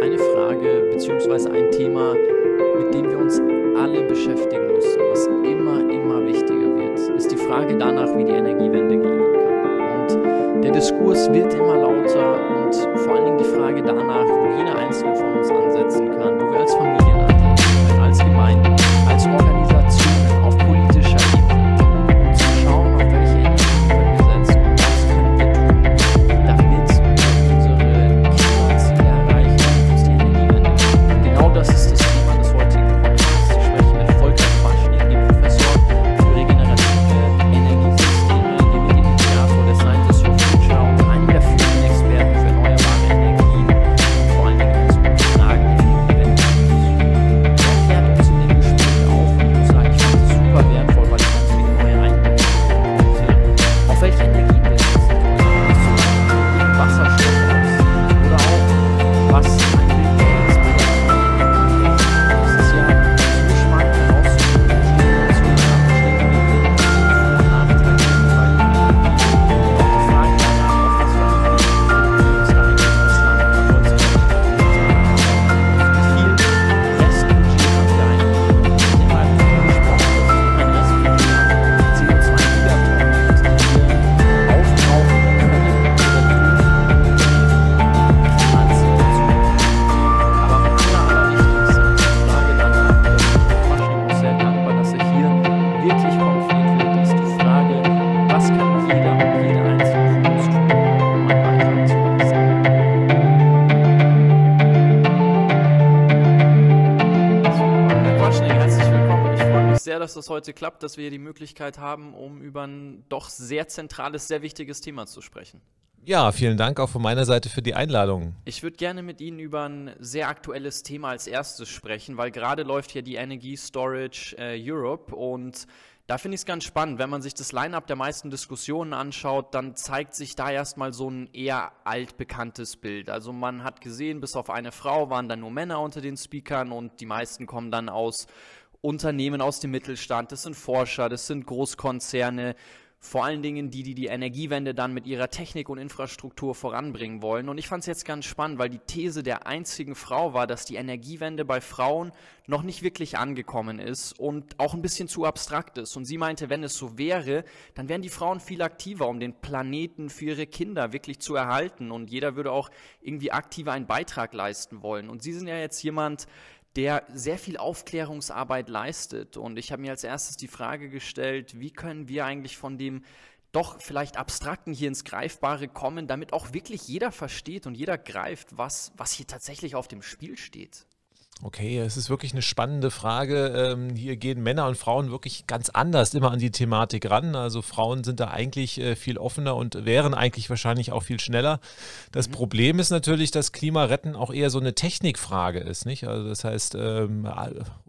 Eine Frage bzw. ein Thema, mit dem wir uns alle beschäftigen müssen, was immer, immer wichtiger wird, ist die Frage danach, wie die Energiewende gelingen kann. Und der Diskurs wird immer lauter und vor allen Dingen die Frage danach, wo jeder Einzelne von uns ansetzen kann, wo wir als Familien als Gemeinden. es heute klappt, dass wir hier die Möglichkeit haben, um über ein doch sehr zentrales, sehr wichtiges Thema zu sprechen. Ja, vielen Dank auch von meiner Seite für die Einladung. Ich würde gerne mit Ihnen über ein sehr aktuelles Thema als erstes sprechen, weil gerade läuft hier die Energy Storage äh, Europe und da finde ich es ganz spannend, wenn man sich das Line-up der meisten Diskussionen anschaut, dann zeigt sich da erstmal so ein eher altbekanntes Bild. Also man hat gesehen, bis auf eine Frau waren dann nur Männer unter den Speakern und die meisten kommen dann aus Unternehmen aus dem Mittelstand, das sind Forscher, das sind Großkonzerne, vor allen Dingen die, die die Energiewende dann mit ihrer Technik und Infrastruktur voranbringen wollen. Und ich fand es jetzt ganz spannend, weil die These der einzigen Frau war, dass die Energiewende bei Frauen noch nicht wirklich angekommen ist und auch ein bisschen zu abstrakt ist. Und sie meinte, wenn es so wäre, dann wären die Frauen viel aktiver, um den Planeten für ihre Kinder wirklich zu erhalten. Und jeder würde auch irgendwie aktiver einen Beitrag leisten wollen. Und Sie sind ja jetzt jemand, der sehr viel Aufklärungsarbeit leistet. Und ich habe mir als erstes die Frage gestellt, wie können wir eigentlich von dem doch vielleicht abstrakten hier ins Greifbare kommen, damit auch wirklich jeder versteht und jeder greift, was, was hier tatsächlich auf dem Spiel steht. Okay, es ist wirklich eine spannende Frage. Ähm, hier gehen Männer und Frauen wirklich ganz anders immer an die Thematik ran. Also Frauen sind da eigentlich äh, viel offener und wären eigentlich wahrscheinlich auch viel schneller. Das mhm. Problem ist natürlich, dass Klimaretten auch eher so eine Technikfrage ist, nicht? Also das heißt, ähm,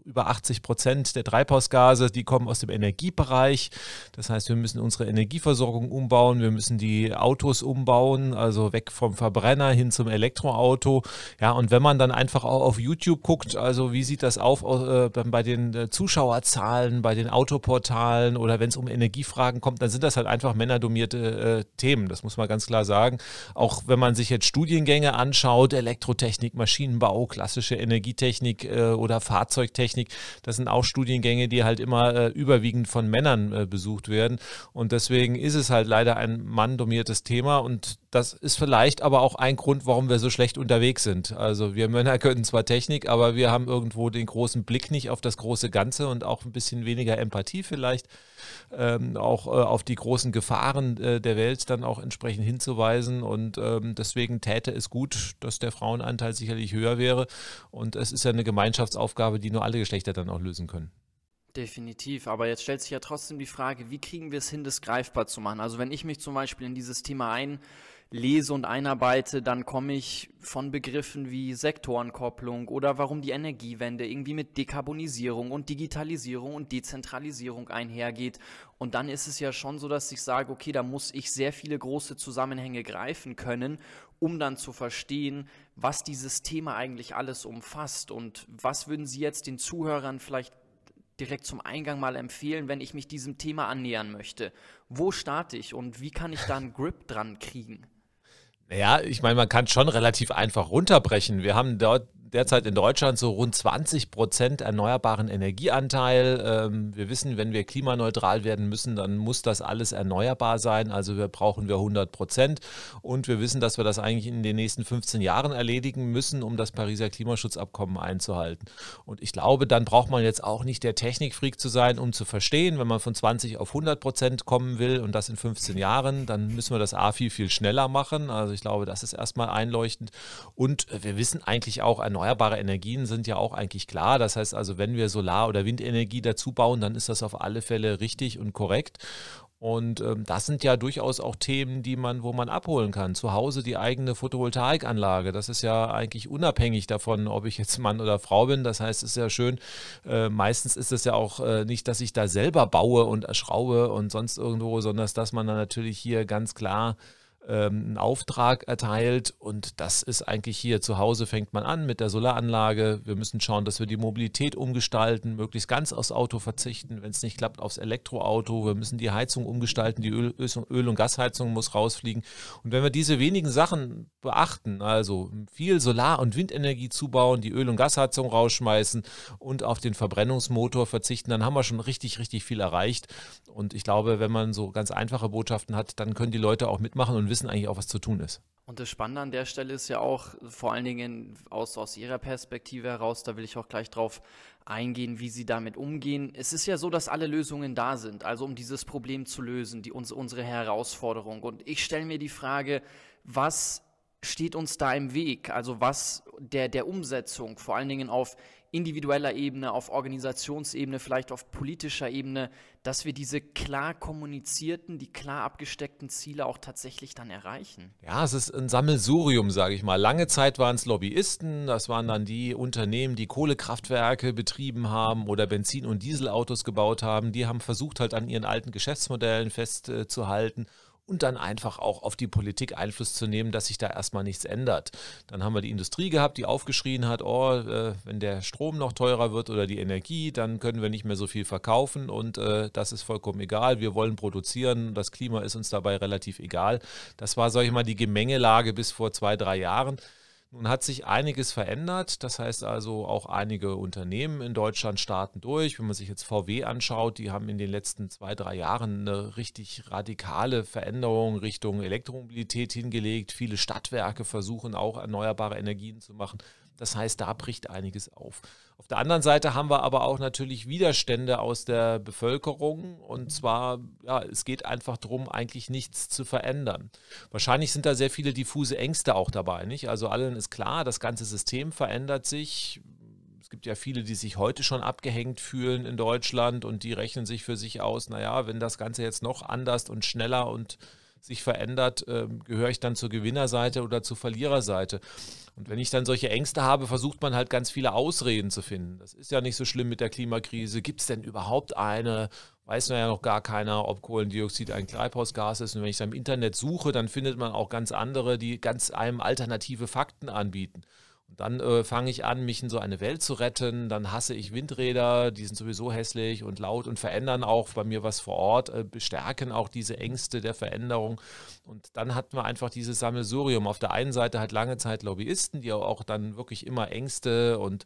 über 80 Prozent der Treibhausgase, die kommen aus dem Energiebereich. Das heißt, wir müssen unsere Energieversorgung umbauen, wir müssen die Autos umbauen, also weg vom Verbrenner hin zum Elektroauto. Ja, und wenn man dann einfach auch auf YouTube guckt, geguckt, also wie sieht das auf äh, bei den äh, Zuschauerzahlen, bei den Autoportalen oder wenn es um Energiefragen kommt, dann sind das halt einfach männerdomierte äh, Themen, das muss man ganz klar sagen. Auch wenn man sich jetzt Studiengänge anschaut, Elektrotechnik, Maschinenbau, klassische Energietechnik äh, oder Fahrzeugtechnik, das sind auch Studiengänge, die halt immer äh, überwiegend von Männern äh, besucht werden und deswegen ist es halt leider ein manndomiertes Thema und das ist vielleicht aber auch ein Grund, warum wir so schlecht unterwegs sind. Also wir Männer können zwar Technik, aber wir haben irgendwo den großen Blick nicht auf das große Ganze und auch ein bisschen weniger Empathie vielleicht, ähm, auch äh, auf die großen Gefahren äh, der Welt dann auch entsprechend hinzuweisen. Und ähm, deswegen täte es gut, dass der Frauenanteil sicherlich höher wäre. Und es ist ja eine Gemeinschaftsaufgabe, die nur alle Geschlechter dann auch lösen können. Definitiv, aber jetzt stellt sich ja trotzdem die Frage, wie kriegen wir es hin, das greifbar zu machen? Also wenn ich mich zum Beispiel in dieses Thema ein lese und einarbeite, dann komme ich von Begriffen wie Sektorenkopplung oder warum die Energiewende irgendwie mit Dekarbonisierung und Digitalisierung und Dezentralisierung einhergeht. Und dann ist es ja schon so, dass ich sage, okay, da muss ich sehr viele große Zusammenhänge greifen können, um dann zu verstehen, was dieses Thema eigentlich alles umfasst. Und was würden Sie jetzt den Zuhörern vielleicht direkt zum Eingang mal empfehlen, wenn ich mich diesem Thema annähern möchte? Wo starte ich und wie kann ich da einen Grip dran kriegen? Naja, ich meine, man kann schon relativ einfach runterbrechen. Wir haben dort derzeit in Deutschland so rund 20 Prozent erneuerbaren Energieanteil. Ähm, wir wissen, wenn wir klimaneutral werden müssen, dann muss das alles erneuerbar sein. Also wir brauchen wir 100 Prozent. Und wir wissen, dass wir das eigentlich in den nächsten 15 Jahren erledigen müssen, um das Pariser Klimaschutzabkommen einzuhalten. Und ich glaube, dann braucht man jetzt auch nicht der Technikfreak zu sein, um zu verstehen, wenn man von 20 auf 100 Prozent kommen will und das in 15 Jahren, dann müssen wir das A viel, viel schneller machen. Also ich glaube, das ist erstmal einleuchtend. Und wir wissen eigentlich auch, erneuerbare erneuerbare Energien sind ja auch eigentlich klar. Das heißt also, wenn wir Solar- oder Windenergie dazu bauen, dann ist das auf alle Fälle richtig und korrekt. Und ähm, das sind ja durchaus auch Themen, die man, wo man abholen kann. Zu Hause die eigene Photovoltaikanlage. Das ist ja eigentlich unabhängig davon, ob ich jetzt Mann oder Frau bin. Das heißt, es ist ja schön. Äh, meistens ist es ja auch äh, nicht, dass ich da selber baue und erschraube und sonst irgendwo, sondern dass man dann natürlich hier ganz klar ähm, einen Auftrag erteilt und das ist eigentlich hier zu Hause fängt man an mit der Solaranlage. Wir müssen schauen, dass wir die Mobilität umgestalten, möglichst ganz aufs Auto verzichten, wenn es nicht klappt, aufs Elektroauto. Wir müssen die Heizung umgestalten, die Öl, Öl- und Gasheizung muss rausfliegen. Und wenn wir diese wenigen Sachen beachten, also viel Solar- und Windenergie zubauen, die Öl- und Gasheizung rausschmeißen und auf den Verbrennungsmotor verzichten, dann haben wir schon richtig, richtig viel erreicht. Und ich glaube, wenn man so ganz einfache Botschaften hat, dann können die Leute auch mitmachen und wissen, wissen eigentlich auch, was zu tun ist. Und das Spannende an der Stelle ist ja auch, vor allen Dingen aus, aus Ihrer Perspektive heraus, da will ich auch gleich drauf eingehen, wie Sie damit umgehen. Es ist ja so, dass alle Lösungen da sind, also um dieses Problem zu lösen, die, uns, unsere Herausforderung. Und ich stelle mir die Frage, was steht uns da im Weg? Also was der, der Umsetzung, vor allen Dingen auf individueller Ebene, auf Organisationsebene, vielleicht auf politischer Ebene, dass wir diese klar kommunizierten, die klar abgesteckten Ziele auch tatsächlich dann erreichen. Ja, es ist ein Sammelsurium, sage ich mal. Lange Zeit waren es Lobbyisten, das waren dann die Unternehmen, die Kohlekraftwerke betrieben haben oder Benzin- und Dieselautos gebaut haben. Die haben versucht, halt an ihren alten Geschäftsmodellen festzuhalten. Äh, und dann einfach auch auf die Politik Einfluss zu nehmen, dass sich da erstmal nichts ändert. Dann haben wir die Industrie gehabt, die aufgeschrien hat, oh, äh, wenn der Strom noch teurer wird oder die Energie, dann können wir nicht mehr so viel verkaufen und äh, das ist vollkommen egal. Wir wollen produzieren, das Klima ist uns dabei relativ egal. Das war, sag ich mal, die Gemengelage bis vor zwei, drei Jahren. Nun hat sich einiges verändert. Das heißt also, auch einige Unternehmen in Deutschland starten durch. Wenn man sich jetzt VW anschaut, die haben in den letzten zwei, drei Jahren eine richtig radikale Veränderung Richtung Elektromobilität hingelegt. Viele Stadtwerke versuchen auch erneuerbare Energien zu machen. Das heißt, da bricht einiges auf. Auf der anderen Seite haben wir aber auch natürlich Widerstände aus der Bevölkerung. Und mhm. zwar, ja, es geht einfach darum, eigentlich nichts zu verändern. Wahrscheinlich sind da sehr viele diffuse Ängste auch dabei, nicht? Also allen ist klar, das ganze System verändert sich. Es gibt ja viele, die sich heute schon abgehängt fühlen in Deutschland und die rechnen sich für sich aus, naja, wenn das Ganze jetzt noch anders und schneller und sich verändert, ähm, gehöre ich dann zur Gewinnerseite oder zur Verliererseite. Und wenn ich dann solche Ängste habe, versucht man halt ganz viele Ausreden zu finden. Das ist ja nicht so schlimm mit der Klimakrise. Gibt es denn überhaupt eine? Weiß ja noch gar keiner, ob Kohlendioxid ein Treibhausgas ist. Und wenn ich dann im Internet suche, dann findet man auch ganz andere, die ganz einem alternative Fakten anbieten dann äh, fange ich an, mich in so eine Welt zu retten. Dann hasse ich Windräder, die sind sowieso hässlich und laut und verändern auch bei mir was vor Ort, äh, bestärken auch diese Ängste der Veränderung. Und dann hat man einfach dieses Sammelsurium. Auf der einen Seite halt lange Zeit Lobbyisten, die auch dann wirklich immer Ängste und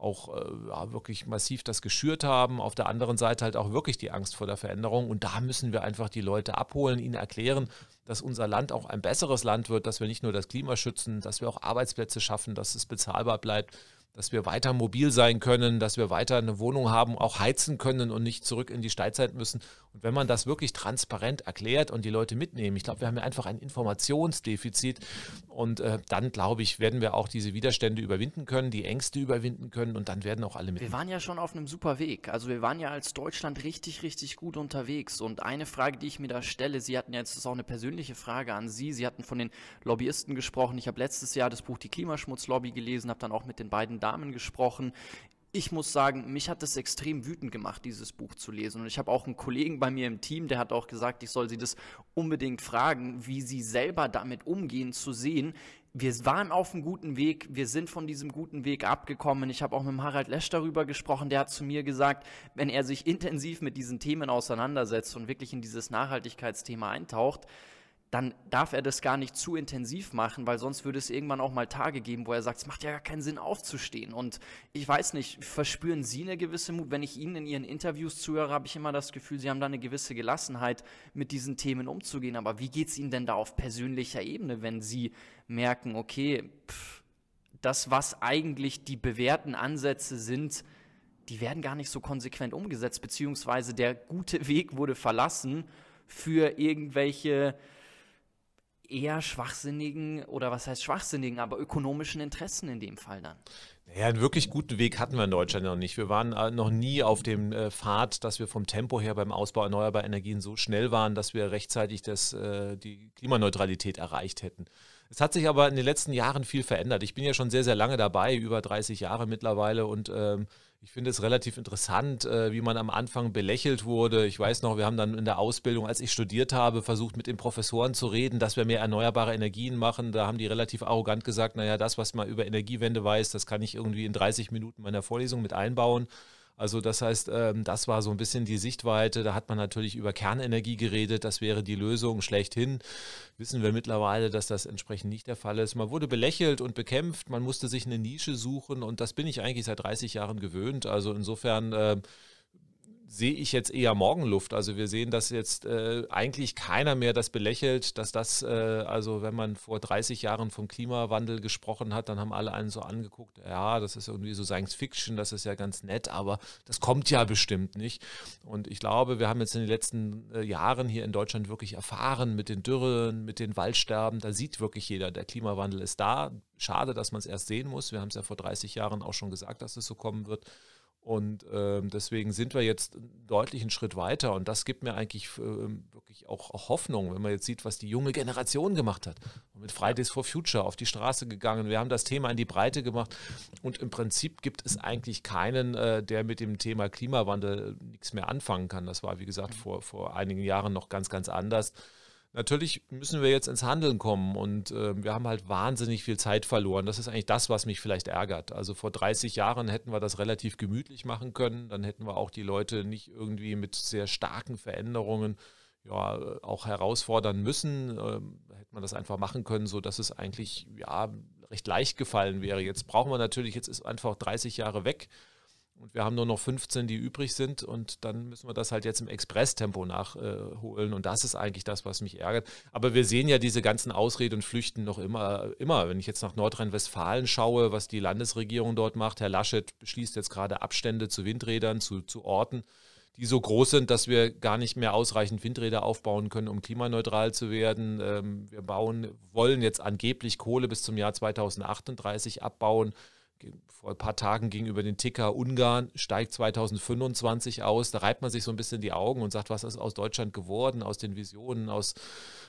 auch äh, ja, wirklich massiv das geschürt haben. Auf der anderen Seite halt auch wirklich die Angst vor der Veränderung. Und da müssen wir einfach die Leute abholen, ihnen erklären, dass unser Land auch ein besseres Land wird, dass wir nicht nur das Klima schützen, dass wir auch Arbeitsplätze schaffen, dass es bezahlbar bleibt, dass wir weiter mobil sein können, dass wir weiter eine Wohnung haben, auch heizen können und nicht zurück in die Steilzeit müssen. Und wenn man das wirklich transparent erklärt und die Leute mitnehmen, ich glaube, wir haben ja einfach ein Informationsdefizit und äh, dann, glaube ich, werden wir auch diese Widerstände überwinden können, die Ängste überwinden können und dann werden auch alle mitnehmen. Wir waren ja schon auf einem super Weg. Also wir waren ja als Deutschland richtig, richtig gut unterwegs. Und eine Frage, die ich mir da stelle, Sie hatten jetzt, das ist auch eine persönliche Frage an Sie, Sie hatten von den Lobbyisten gesprochen. Ich habe letztes Jahr das Buch Die Klimaschmutzlobby gelesen, habe dann auch mit den beiden Damen gesprochen ich muss sagen, mich hat das extrem wütend gemacht, dieses Buch zu lesen. Und ich habe auch einen Kollegen bei mir im Team, der hat auch gesagt, ich soll sie das unbedingt fragen, wie sie selber damit umgehen, zu sehen, wir waren auf einem guten Weg, wir sind von diesem guten Weg abgekommen. Ich habe auch mit Harald Lesch darüber gesprochen, der hat zu mir gesagt, wenn er sich intensiv mit diesen Themen auseinandersetzt und wirklich in dieses Nachhaltigkeitsthema eintaucht, dann darf er das gar nicht zu intensiv machen, weil sonst würde es irgendwann auch mal Tage geben, wo er sagt, es macht ja gar keinen Sinn aufzustehen. Und ich weiß nicht, verspüren Sie eine gewisse Mut? Wenn ich Ihnen in Ihren Interviews zuhöre, habe ich immer das Gefühl, Sie haben da eine gewisse Gelassenheit, mit diesen Themen umzugehen. Aber wie geht es Ihnen denn da auf persönlicher Ebene, wenn Sie merken, okay, pff, das, was eigentlich die bewährten Ansätze sind, die werden gar nicht so konsequent umgesetzt, beziehungsweise der gute Weg wurde verlassen für irgendwelche eher schwachsinnigen oder was heißt schwachsinnigen, aber ökonomischen Interessen in dem Fall dann. Ja, einen wirklich guten Weg hatten wir in Deutschland noch nicht. Wir waren äh, noch nie auf dem äh, Pfad, dass wir vom Tempo her beim Ausbau erneuerbarer Energien so schnell waren, dass wir rechtzeitig das, äh, die Klimaneutralität erreicht hätten. Es hat sich aber in den letzten Jahren viel verändert. Ich bin ja schon sehr, sehr lange dabei, über 30 Jahre mittlerweile und ähm, ich finde es relativ interessant, äh, wie man am Anfang belächelt wurde. Ich weiß noch, wir haben dann in der Ausbildung, als ich studiert habe, versucht, mit den Professoren zu reden, dass wir mehr erneuerbare Energien machen. Da haben die relativ arrogant gesagt, naja, das, was man über Energiewende weiß, das kann ich irgendwie in 30 Minuten meiner Vorlesung mit einbauen. Also das heißt, ähm, das war so ein bisschen die Sichtweite. Da hat man natürlich über Kernenergie geredet, das wäre die Lösung schlechthin. Wissen wir mittlerweile, dass das entsprechend nicht der Fall ist. Man wurde belächelt und bekämpft, man musste sich eine Nische suchen und das bin ich eigentlich seit 30 Jahren gewöhnt. Also insofern ähm, sehe ich jetzt eher Morgenluft. Also wir sehen, dass jetzt äh, eigentlich keiner mehr das belächelt, dass das, äh, also wenn man vor 30 Jahren vom Klimawandel gesprochen hat, dann haben alle einen so angeguckt, ja, das ist irgendwie so Science Fiction, das ist ja ganz nett, aber das kommt ja bestimmt nicht. Und ich glaube, wir haben jetzt in den letzten äh, Jahren hier in Deutschland wirklich erfahren mit den Dürren, mit den Waldsterben, da sieht wirklich jeder, der Klimawandel ist da. Schade, dass man es erst sehen muss. Wir haben es ja vor 30 Jahren auch schon gesagt, dass es so kommen wird. Und äh, deswegen sind wir jetzt einen deutlichen Schritt weiter. Und das gibt mir eigentlich äh, wirklich auch, auch, Hoffnung, wenn man jetzt sieht, was die junge Generation gemacht hat. Und mit Fridays for Future auf die Straße gegangen. Wir haben das Thema in die Breite gemacht. Und im Prinzip gibt es eigentlich keinen, äh, der mit dem Thema Klimawandel äh, nichts mehr anfangen kann. Das war, wie gesagt, mhm. vor, vor einigen Jahren noch ganz, ganz anders. Natürlich müssen wir jetzt ins Handeln kommen und äh, wir haben halt wahnsinnig viel Zeit verloren. Das ist eigentlich das, was mich vielleicht ärgert. Also vor 30 Jahren hätten wir das relativ gemütlich machen können. Dann hätten wir auch die Leute nicht irgendwie mit sehr starken Veränderungen ja, auch herausfordern müssen. Ähm, hätte man das einfach machen können, sodass es eigentlich ja, recht leicht gefallen wäre. Jetzt brauchen wir natürlich, jetzt ist einfach 30 Jahre weg. Und wir haben nur noch 15, die übrig sind. Und dann müssen wir das halt jetzt im Expresstempo nachholen. Und das ist eigentlich das, was mich ärgert. Aber wir sehen ja diese ganzen Ausreden und Flüchten noch immer, immer. Wenn ich jetzt nach Nordrhein-Westfalen schaue, was die Landesregierung dort macht, Herr Laschet beschließt jetzt gerade Abstände zu Windrädern, zu, zu Orten die so groß sind, dass wir gar nicht mehr ausreichend Windräder aufbauen können, um klimaneutral zu werden. Ähm, wir bauen, wollen jetzt angeblich Kohle bis zum Jahr 2038 abbauen vor ein paar Tagen gegenüber den Ticker Ungarn steigt 2025 aus. Da reibt man sich so ein bisschen die Augen und sagt, was ist aus Deutschland geworden, aus den Visionen, aus,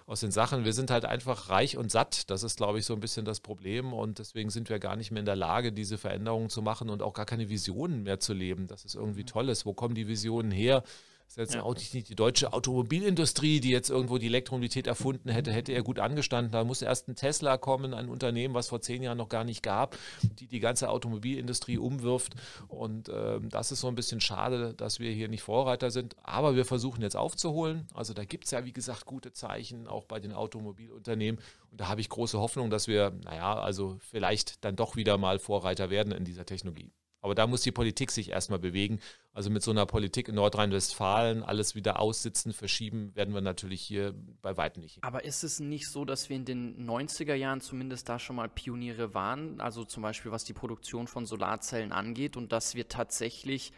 aus den Sachen. Wir sind halt einfach reich und satt. Das ist, glaube ich, so ein bisschen das Problem. Und deswegen sind wir gar nicht mehr in der Lage, diese Veränderungen zu machen und auch gar keine Visionen mehr zu leben. Das ist irgendwie mhm. toll Wo kommen die Visionen her? Ist jetzt ja. nicht die deutsche Automobilindustrie, die jetzt irgendwo die Elektromobilität erfunden hätte, hätte er gut angestanden. Da musste erst ein Tesla kommen, ein Unternehmen, was vor zehn Jahren noch gar nicht gab, die die ganze Automobilindustrie umwirft. Und äh, das ist so ein bisschen schade, dass wir hier nicht Vorreiter sind. Aber wir versuchen jetzt aufzuholen. Also da gibt es ja, wie gesagt, gute Zeichen, auch bei den Automobilunternehmen. Und da habe ich große Hoffnung, dass wir, naja, also vielleicht dann doch wieder mal Vorreiter werden in dieser Technologie. Aber da muss die Politik sich erstmal bewegen. Also mit so einer Politik in Nordrhein-Westfalen alles wieder aussitzen, verschieben, werden wir natürlich hier bei weitem nicht. Aber ist es nicht so, dass wir in den 90er Jahren zumindest da schon mal Pioniere waren? Also zum Beispiel was die Produktion von Solarzellen angeht und dass wir tatsächlich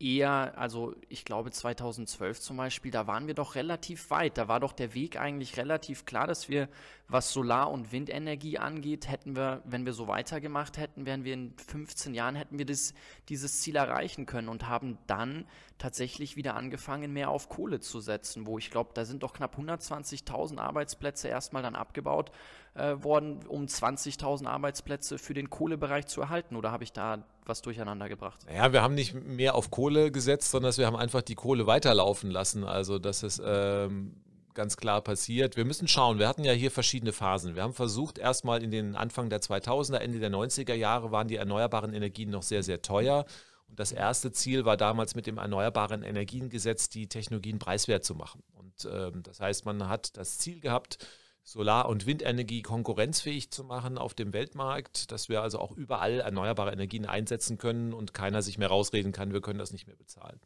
eher, also ich glaube 2012 zum Beispiel, da waren wir doch relativ weit. Da war doch der Weg eigentlich relativ klar, dass wir, was Solar- und Windenergie angeht, hätten wir, wenn wir so weitergemacht hätten, wären wir in 15 Jahren, hätten wir das, dieses Ziel erreichen können und haben dann tatsächlich wieder angefangen, mehr auf Kohle zu setzen, wo ich glaube, da sind doch knapp 120.000 Arbeitsplätze erstmal dann abgebaut äh, worden, um 20.000 Arbeitsplätze für den Kohlebereich zu erhalten? Oder habe ich da was durcheinander gebracht? Ja, wir haben nicht mehr auf Kohle gesetzt, sondern wir haben einfach die Kohle weiterlaufen lassen. Also, dass es ähm, ganz klar passiert. Wir müssen schauen. Wir hatten ja hier verschiedene Phasen. Wir haben versucht, erstmal in den Anfang der 2000er, Ende der 90er Jahre waren die erneuerbaren Energien noch sehr, sehr teuer. Und das erste Ziel war damals mit dem Erneuerbaren Energiengesetz, die Technologien preiswert zu machen. Und ähm, das heißt, man hat das Ziel gehabt, Solar- und Windenergie konkurrenzfähig zu machen auf dem Weltmarkt, dass wir also auch überall erneuerbare Energien einsetzen können und keiner sich mehr rausreden kann, wir können das nicht mehr bezahlen.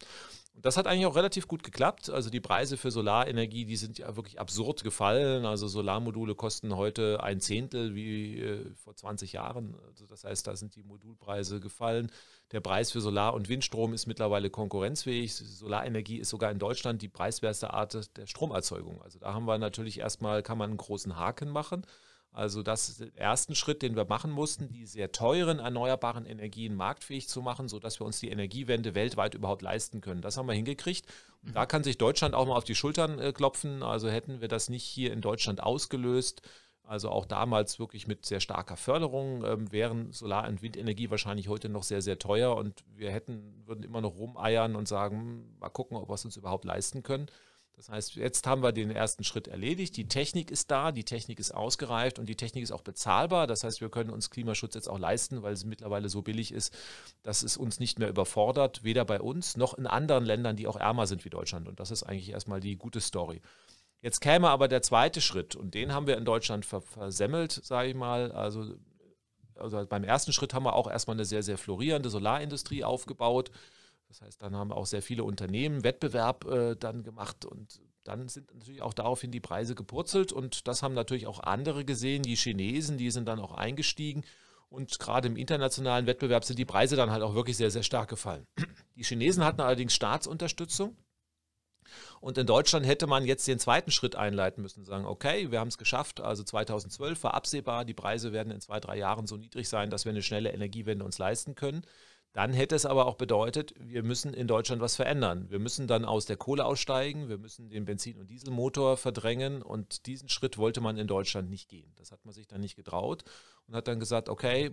Und das hat eigentlich auch relativ gut geklappt. Also die Preise für Solarenergie, die sind ja wirklich absurd gefallen. Also Solarmodule kosten heute ein Zehntel wie äh, vor 20 Jahren. Also das heißt, da sind die Modulpreise gefallen. Der Preis für Solar- und Windstrom ist mittlerweile konkurrenzfähig. Solarenergie ist sogar in Deutschland die preiswerteste Art der Stromerzeugung. Also da haben wir natürlich erstmal, kann man einen großen Haken machen. Also das ist der erste Schritt, den wir machen mussten, die sehr teuren erneuerbaren Energien marktfähig zu machen, sodass wir uns die Energiewende weltweit überhaupt leisten können. Das haben wir hingekriegt. Und da mhm. kann sich Deutschland auch mal auf die Schultern äh, klopfen. Also hätten wir das nicht hier in Deutschland ausgelöst, also auch damals wirklich mit sehr starker Förderung ähm, wären Solar- und Windenergie wahrscheinlich heute noch sehr, sehr teuer und wir hätten, würden immer noch rumeiern und sagen, hm, mal gucken, ob wir es uns überhaupt leisten können. Das heißt, jetzt haben wir den ersten Schritt erledigt. Die Technik ist da, die Technik ist ausgereift und die Technik ist auch bezahlbar. Das heißt, wir können uns Klimaschutz jetzt auch leisten, weil es mittlerweile so billig ist, dass es uns nicht mehr überfordert, weder bei uns noch in anderen Ländern, die auch ärmer sind wie Deutschland. Und das ist eigentlich erstmal die gute Story. Jetzt käme aber der zweite Schritt und den haben wir in Deutschland versemmelt, sage ich mal. Also, also beim ersten Schritt haben wir auch erstmal eine sehr, sehr florierende Solarindustrie aufgebaut. Das heißt, dann haben auch sehr viele Unternehmen Wettbewerb äh, dann gemacht und dann sind natürlich auch daraufhin die Preise gepurzelt und das haben natürlich auch andere gesehen, die Chinesen, die sind dann auch eingestiegen und gerade im internationalen Wettbewerb sind die Preise dann halt auch wirklich sehr, sehr stark gefallen. Die Chinesen hatten allerdings Staatsunterstützung und in Deutschland hätte man jetzt den zweiten Schritt einleiten müssen, sagen, okay, wir haben es geschafft, also 2012 war absehbar, die Preise werden in zwei, drei Jahren so niedrig sein, dass wir eine schnelle Energiewende uns leisten können. Dann hätte es aber auch bedeutet, wir müssen in Deutschland was verändern. Wir müssen dann aus der Kohle aussteigen, wir müssen den Benzin- und Dieselmotor verdrängen und diesen Schritt wollte man in Deutschland nicht gehen. Das hat man sich dann nicht getraut und hat dann gesagt, okay,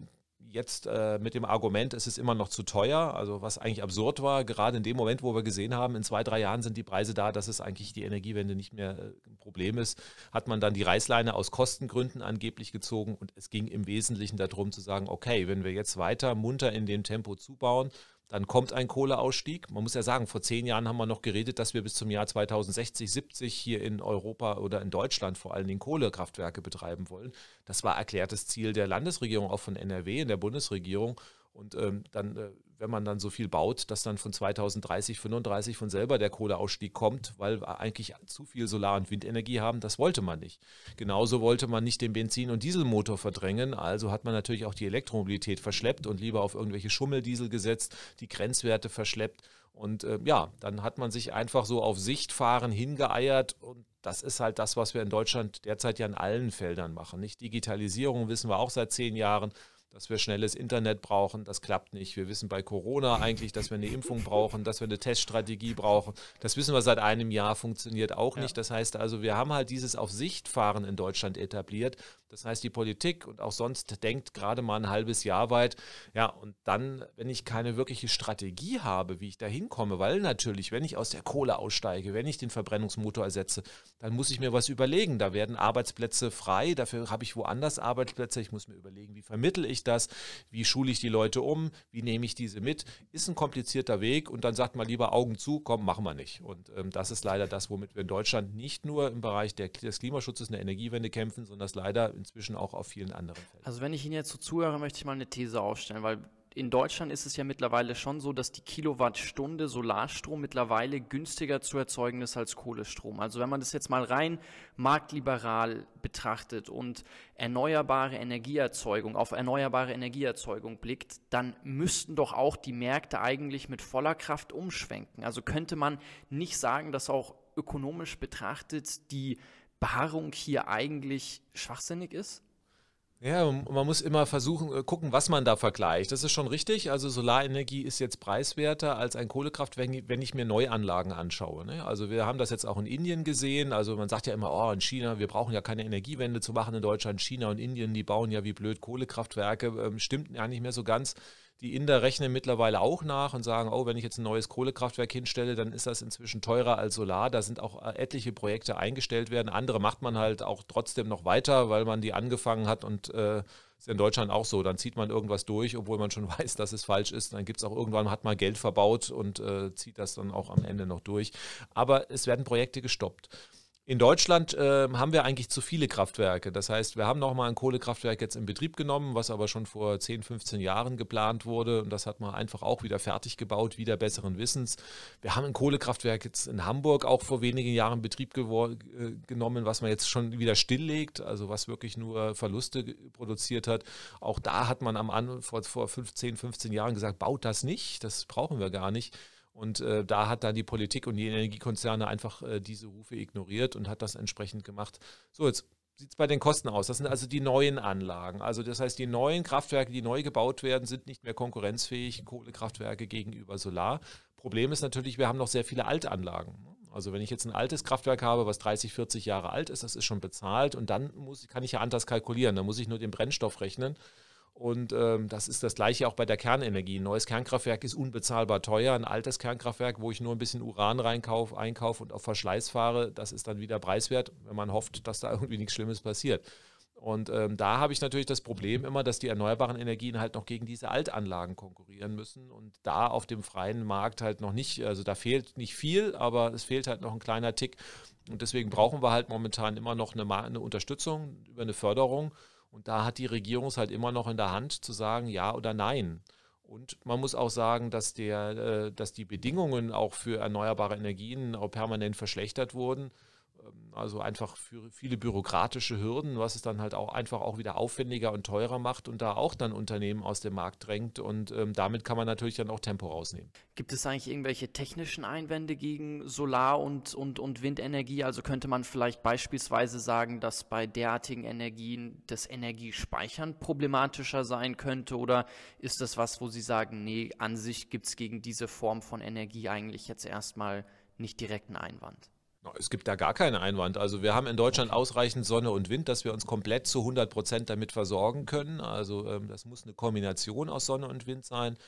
jetzt äh, mit dem Argument, es ist immer noch zu teuer, also was eigentlich absurd war, gerade in dem Moment, wo wir gesehen haben, in zwei, drei Jahren sind die Preise da, dass es eigentlich die Energiewende nicht mehr äh, ein Problem ist, hat man dann die Reißleine aus Kostengründen angeblich gezogen und es ging im Wesentlichen darum zu sagen, okay, wenn wir jetzt weiter munter in dem Tempo zubauen, dann kommt ein Kohleausstieg. Man muss ja sagen, vor zehn Jahren haben wir noch geredet, dass wir bis zum Jahr 2060, 70 hier in Europa oder in Deutschland vor allen Dingen Kohlekraftwerke betreiben wollen. Das war erklärtes Ziel der Landesregierung, auch von NRW in der Bundesregierung. Und ähm, dann, äh, wenn man dann so viel baut, dass dann von 2030, 35 von selber der Kohleausstieg kommt, weil wir eigentlich zu viel Solar- und Windenergie haben, das wollte man nicht. Genauso wollte man nicht den Benzin- und Dieselmotor verdrängen, also hat man natürlich auch die Elektromobilität verschleppt und lieber auf irgendwelche Schummeldiesel gesetzt, die Grenzwerte verschleppt. Und äh, ja, dann hat man sich einfach so auf Sichtfahren hingeeiert und das ist halt das, was wir in Deutschland derzeit ja in allen Feldern machen. Nicht Digitalisierung wissen wir auch seit zehn Jahren dass wir schnelles Internet brauchen. Das klappt nicht. Wir wissen bei Corona eigentlich, dass wir eine Impfung brauchen, dass wir eine Teststrategie brauchen. Das wissen wir seit einem Jahr, funktioniert auch ja. nicht. Das heißt also, wir haben halt dieses Auf Sicht fahren in Deutschland etabliert. Das heißt, die Politik und auch sonst denkt gerade mal ein halbes Jahr weit. Ja, und dann, wenn ich keine wirkliche Strategie habe, wie ich da hinkomme, weil natürlich, wenn ich aus der Kohle aussteige, wenn ich den Verbrennungsmotor ersetze, dann muss ich mir was überlegen. Da werden Arbeitsplätze frei, dafür habe ich woanders Arbeitsplätze. Ich muss mir überlegen, wie vermittel ich ich das, wie schule ich die Leute um, wie nehme ich diese mit, ist ein komplizierter Weg und dann sagt man lieber Augen zu, komm, machen wir nicht. Und ähm, das ist leider das, womit wir in Deutschland nicht nur im Bereich der, des Klimaschutzes der Energiewende kämpfen, sondern das leider inzwischen auch auf vielen anderen Feldern. Also wenn ich Ihnen jetzt so zuhöre, möchte ich mal eine These aufstellen, weil in Deutschland ist es ja mittlerweile schon so, dass die Kilowattstunde Solarstrom mittlerweile günstiger zu erzeugen ist als Kohlestrom. Also wenn man das jetzt mal rein marktliberal betrachtet und erneuerbare Energieerzeugung auf erneuerbare Energieerzeugung blickt, dann müssten doch auch die Märkte eigentlich mit voller Kraft umschwenken. Also könnte man nicht sagen, dass auch ökonomisch betrachtet die Beharrung hier eigentlich schwachsinnig ist? Ja, man muss immer versuchen, äh, gucken, was man da vergleicht. Das ist schon richtig. Also Solarenergie ist jetzt preiswerter als ein Kohlekraftwerk, wenn ich mir Neuanlagen anschaue. Ne? Also wir haben das jetzt auch in Indien gesehen. Also man sagt ja immer, oh, in China, wir brauchen ja keine Energiewende zu machen in Deutschland. China und Indien, die bauen ja wie blöd Kohlekraftwerke. Ähm, stimmt ja nicht mehr so ganz. Die Inder rechnen mittlerweile auch nach und sagen, oh, wenn ich jetzt ein neues Kohlekraftwerk hinstelle, dann ist das inzwischen teurer als Solar. Da sind auch äh, etliche Projekte eingestellt werden. Andere macht man halt auch trotzdem noch weiter, weil man die angefangen hat und äh, ist in Deutschland auch so. Dann zieht man irgendwas durch, obwohl man schon weiß, dass es falsch ist. Dann gibt es auch irgendwann, hat man Geld verbaut und äh, zieht das dann auch am Ende noch durch. Aber es werden Projekte gestoppt. In Deutschland äh, haben wir eigentlich zu viele Kraftwerke. Das heißt, wir haben nochmal ein Kohlekraftwerk jetzt in Betrieb genommen, was aber schon vor 10, 15 Jahren geplant wurde. Und das hat man einfach auch wieder fertig gebaut, wieder besseren Wissens. Wir haben ein Kohlekraftwerk jetzt in Hamburg auch vor wenigen Jahren in Betrieb äh, genommen, was man jetzt schon wieder stilllegt, also was wirklich nur Verluste produziert hat. Auch da hat man am An vor, vor 15, 15 Jahren gesagt, baut das nicht, das brauchen wir gar nicht. Und äh, da hat dann die Politik und die Energiekonzerne einfach äh, diese Rufe ignoriert und hat das entsprechend gemacht. So, jetzt sieht es bei den Kosten aus? Das sind also die neuen Anlagen. Also das heißt, die neuen Kraftwerke, die neu gebaut werden, sind nicht mehr konkurrenzfähig, Kohlekraftwerke gegenüber Solar. Problem ist natürlich, wir haben noch sehr viele Altanlagen. Also wenn ich jetzt ein altes Kraftwerk habe, was 30, 40 Jahre alt ist, das ist schon bezahlt und dann muss, kann ich ja anders kalkulieren. Da muss ich nur den Brennstoff rechnen und ähm, das ist das gleiche auch bei der Kernenergie. Ein neues Kernkraftwerk ist unbezahlbar teuer. Ein altes Kernkraftwerk, wo ich nur ein bisschen Uran reinkaufe, einkaufe und auf Verschleiß fahre, das ist dann wieder preiswert, wenn man hofft, dass da irgendwie nichts Schlimmes passiert. Und ähm, da habe ich natürlich das Problem immer, dass die erneuerbaren Energien halt noch gegen diese Altanlagen konkurrieren müssen und da auf dem freien Markt halt noch nicht, also da fehlt nicht viel, aber es fehlt halt noch ein kleiner Tick. Und deswegen brauchen wir halt momentan immer noch eine, eine Unterstützung über eine Förderung. Und da hat die Regierung es halt immer noch in der Hand zu sagen, ja oder nein. Und man muss auch sagen, dass, der, äh, dass die Bedingungen auch für erneuerbare Energien auch permanent verschlechtert wurden. Ähm, also einfach für viele bürokratische Hürden, was es dann halt auch einfach auch wieder aufwendiger und teurer macht und da auch dann Unternehmen aus dem Markt drängt. Und ähm, damit kann man natürlich dann auch Tempo rausnehmen. Gibt es eigentlich irgendwelche technischen Einwände gegen Solar- und, und, und Windenergie? Also könnte man vielleicht beispielsweise sagen, dass bei derartigen Energien das Energiespeichern problematischer sein könnte? Oder ist das was, wo Sie sagen, nee, an sich gibt es gegen diese Form von Energie eigentlich jetzt erstmal nicht direkten Einwand? Es gibt da gar keinen Einwand. Also wir haben in Deutschland ausreichend Sonne und Wind, dass wir uns komplett zu 100 Prozent damit versorgen können. Also ähm, das muss eine Kombination aus Sonne und Wind sein.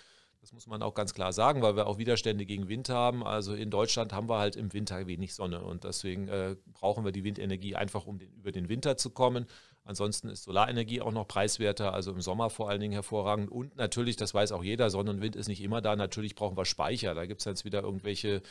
Das muss man auch ganz klar sagen, weil wir auch Widerstände gegen Wind haben. Also in Deutschland haben wir halt im Winter wenig Sonne und deswegen äh, brauchen wir die Windenergie einfach, um den, über den Winter zu kommen. Ansonsten ist Solarenergie auch noch preiswerter, also im Sommer vor allen Dingen hervorragend. Und natürlich, das weiß auch jeder, Sonne und Wind ist nicht immer da. Natürlich brauchen wir Speicher. Da gibt es jetzt wieder irgendwelche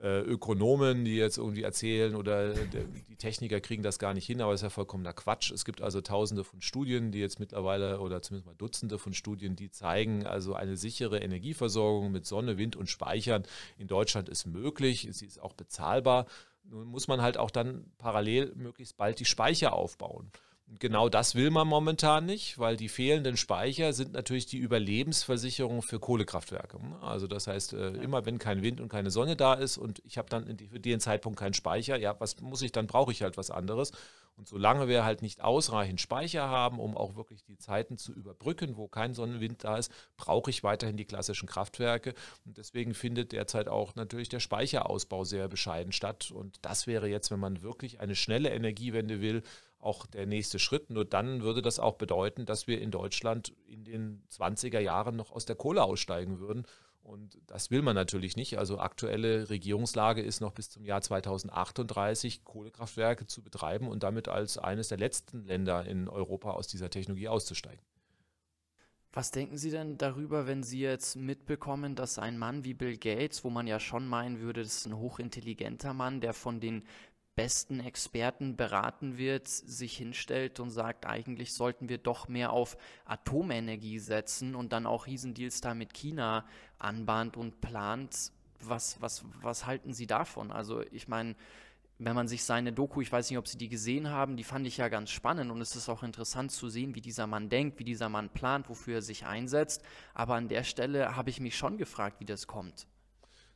äh, Ökonomen, die jetzt irgendwie erzählen oder äh, die Techniker kriegen das gar nicht hin, aber das ist ja vollkommener Quatsch. Es gibt also tausende von Studien, die jetzt mittlerweile oder zumindest mal Dutzende von Studien, die zeigen, also eine sichere Energieversorgung mit Sonne, Wind und Speichern in Deutschland ist möglich, sie ist auch bezahlbar. Nun muss man halt auch dann parallel möglichst bald die Speicher aufbauen. Genau das will man momentan nicht, weil die fehlenden Speicher sind natürlich die Überlebensversicherung für Kohlekraftwerke. Ne? Also das heißt, äh, immer wenn kein Wind und keine Sonne da ist und ich habe dann für den Zeitpunkt keinen Speicher, ja, was muss ich, dann brauche ich halt was anderes. Und solange wir halt nicht ausreichend Speicher haben, um auch wirklich die Zeiten zu überbrücken, wo kein Sonnenwind da ist, brauche ich weiterhin die klassischen Kraftwerke. Und deswegen findet derzeit auch natürlich der Speicherausbau sehr bescheiden statt. Und das wäre jetzt, wenn man wirklich eine schnelle Energiewende will, auch der nächste Schritt. Nur dann würde das auch bedeuten, dass wir in Deutschland in den 20er Jahren noch aus der Kohle aussteigen würden. Und das will man natürlich nicht. Also aktuelle Regierungslage ist noch bis zum Jahr 2038 Kohlekraftwerke zu betreiben und damit als eines der letzten Länder in Europa aus dieser Technologie auszusteigen. Was denken Sie denn darüber, wenn Sie jetzt mitbekommen, dass ein Mann wie Bill Gates, wo man ja schon meinen würde, das ist ein hochintelligenter Mann, der von den besten Experten beraten wird, sich hinstellt und sagt, eigentlich sollten wir doch mehr auf Atomenergie setzen und dann auch Riesendeals da mit China anbahnt und plant. Was, was, was halten Sie davon? Also ich meine, wenn man sich seine Doku, ich weiß nicht, ob Sie die gesehen haben, die fand ich ja ganz spannend und es ist auch interessant zu sehen, wie dieser Mann denkt, wie dieser Mann plant, wofür er sich einsetzt. Aber an der Stelle habe ich mich schon gefragt, wie das kommt.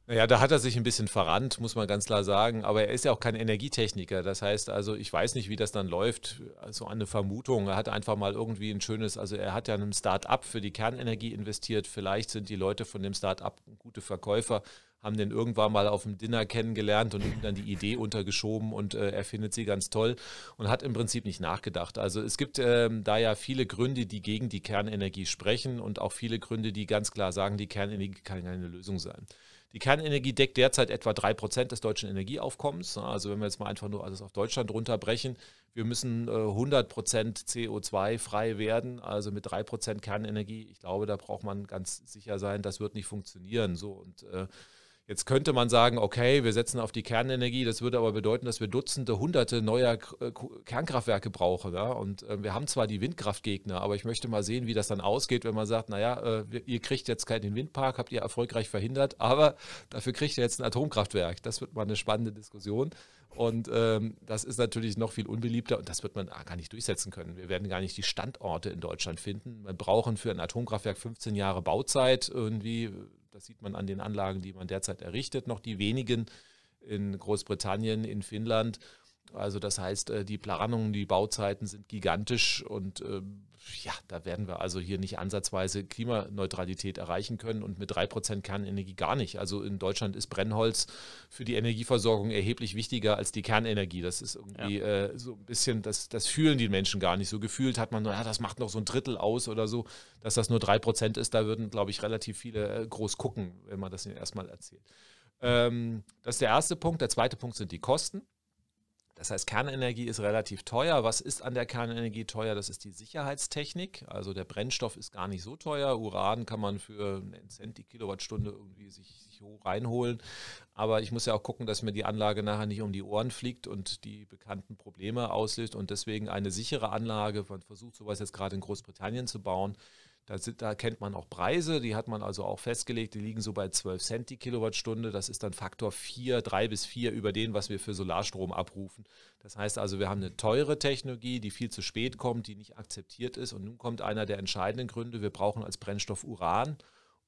Naja, da hat er sich ein bisschen verrannt, muss man ganz klar sagen. Aber er ist ja auch kein Energietechniker. Das heißt also, ich weiß nicht, wie das dann läuft. So eine Vermutung. Er hat einfach mal irgendwie ein schönes, also er hat ja in Start-up für die Kernenergie investiert. Vielleicht sind die Leute von dem Start-up gute Verkäufer, haben den irgendwann mal auf dem Dinner kennengelernt und ihm dann die Idee untergeschoben und äh, er findet sie ganz toll und hat im Prinzip nicht nachgedacht. Also es gibt ähm, da ja viele Gründe, die gegen die Kernenergie sprechen und auch viele Gründe, die ganz klar sagen, die Kernenergie kann keine Lösung sein. Die Kernenergie deckt derzeit etwa 3% des deutschen Energieaufkommens. Ne? Also wenn wir jetzt mal einfach nur alles auf Deutschland runterbrechen, wir müssen 100% äh, CO2-frei werden, also mit 3% Kernenergie. Ich glaube, da braucht man ganz sicher sein, das wird nicht funktionieren. So und äh, Jetzt könnte man sagen, okay, wir setzen auf die Kernenergie, das würde aber bedeuten, dass wir Dutzende, Hunderte neuer äh, Kernkraftwerke brauchen. Ja? Und äh, wir haben zwar die Windkraftgegner, aber ich möchte mal sehen, wie das dann ausgeht, wenn man sagt, naja, äh, ihr kriegt jetzt keinen Windpark, habt ihr erfolgreich verhindert, aber dafür kriegt ihr jetzt ein Atomkraftwerk. Das wird mal eine spannende Diskussion. Und ähm, das ist natürlich noch viel unbeliebter und das wird man gar nicht durchsetzen können. Wir werden gar nicht die Standorte in Deutschland finden. Wir brauchen für ein Atomkraftwerk 15 Jahre Bauzeit, irgendwie das sieht man an den Anlagen, die man derzeit errichtet, noch die wenigen in Großbritannien, in Finnland. Also das heißt, äh, die Planungen, die Bauzeiten sind gigantisch und ähm, ja, da werden wir also hier nicht ansatzweise Klimaneutralität erreichen können und mit 3% Kernenergie gar nicht. Also in Deutschland ist Brennholz für die Energieversorgung erheblich wichtiger als die Kernenergie. Das ist irgendwie ja. Äh, so ein bisschen, das, das fühlen die Menschen gar nicht. So gefühlt hat man, naja, das macht noch so ein Drittel aus oder so, dass das nur 3% ist. Da würden, glaube ich, relativ viele äh, groß gucken, wenn man das ihnen erstmal erzählt. Ähm, das ist der erste Punkt. Der zweite Punkt sind die Kosten. Das heißt, Kernenergie ist relativ teuer. Was ist an der Kernenergie teuer? Das ist die Sicherheitstechnik. Also der Brennstoff ist gar nicht so teuer. Uran kann man für einen Cent die Kilowattstunde irgendwie sich, sich hoch reinholen. Aber ich muss ja auch gucken, dass mir die Anlage nachher nicht um die Ohren fliegt und die bekannten Probleme auslöst. Und deswegen eine sichere Anlage, man versucht sowas jetzt gerade in Großbritannien zu bauen, da, sind, da, kennt man auch Preise, die hat man also auch festgelegt, die liegen so bei 12 Cent die Kilowattstunde. Das ist dann Faktor 4, 3 bis 4 über den, was wir für Solarstrom abrufen. Das heißt also, wir haben eine teure Technologie, die viel zu spät kommt, die nicht akzeptiert ist. Und nun kommt einer der entscheidenden Gründe, wir brauchen als Brennstoff Uran.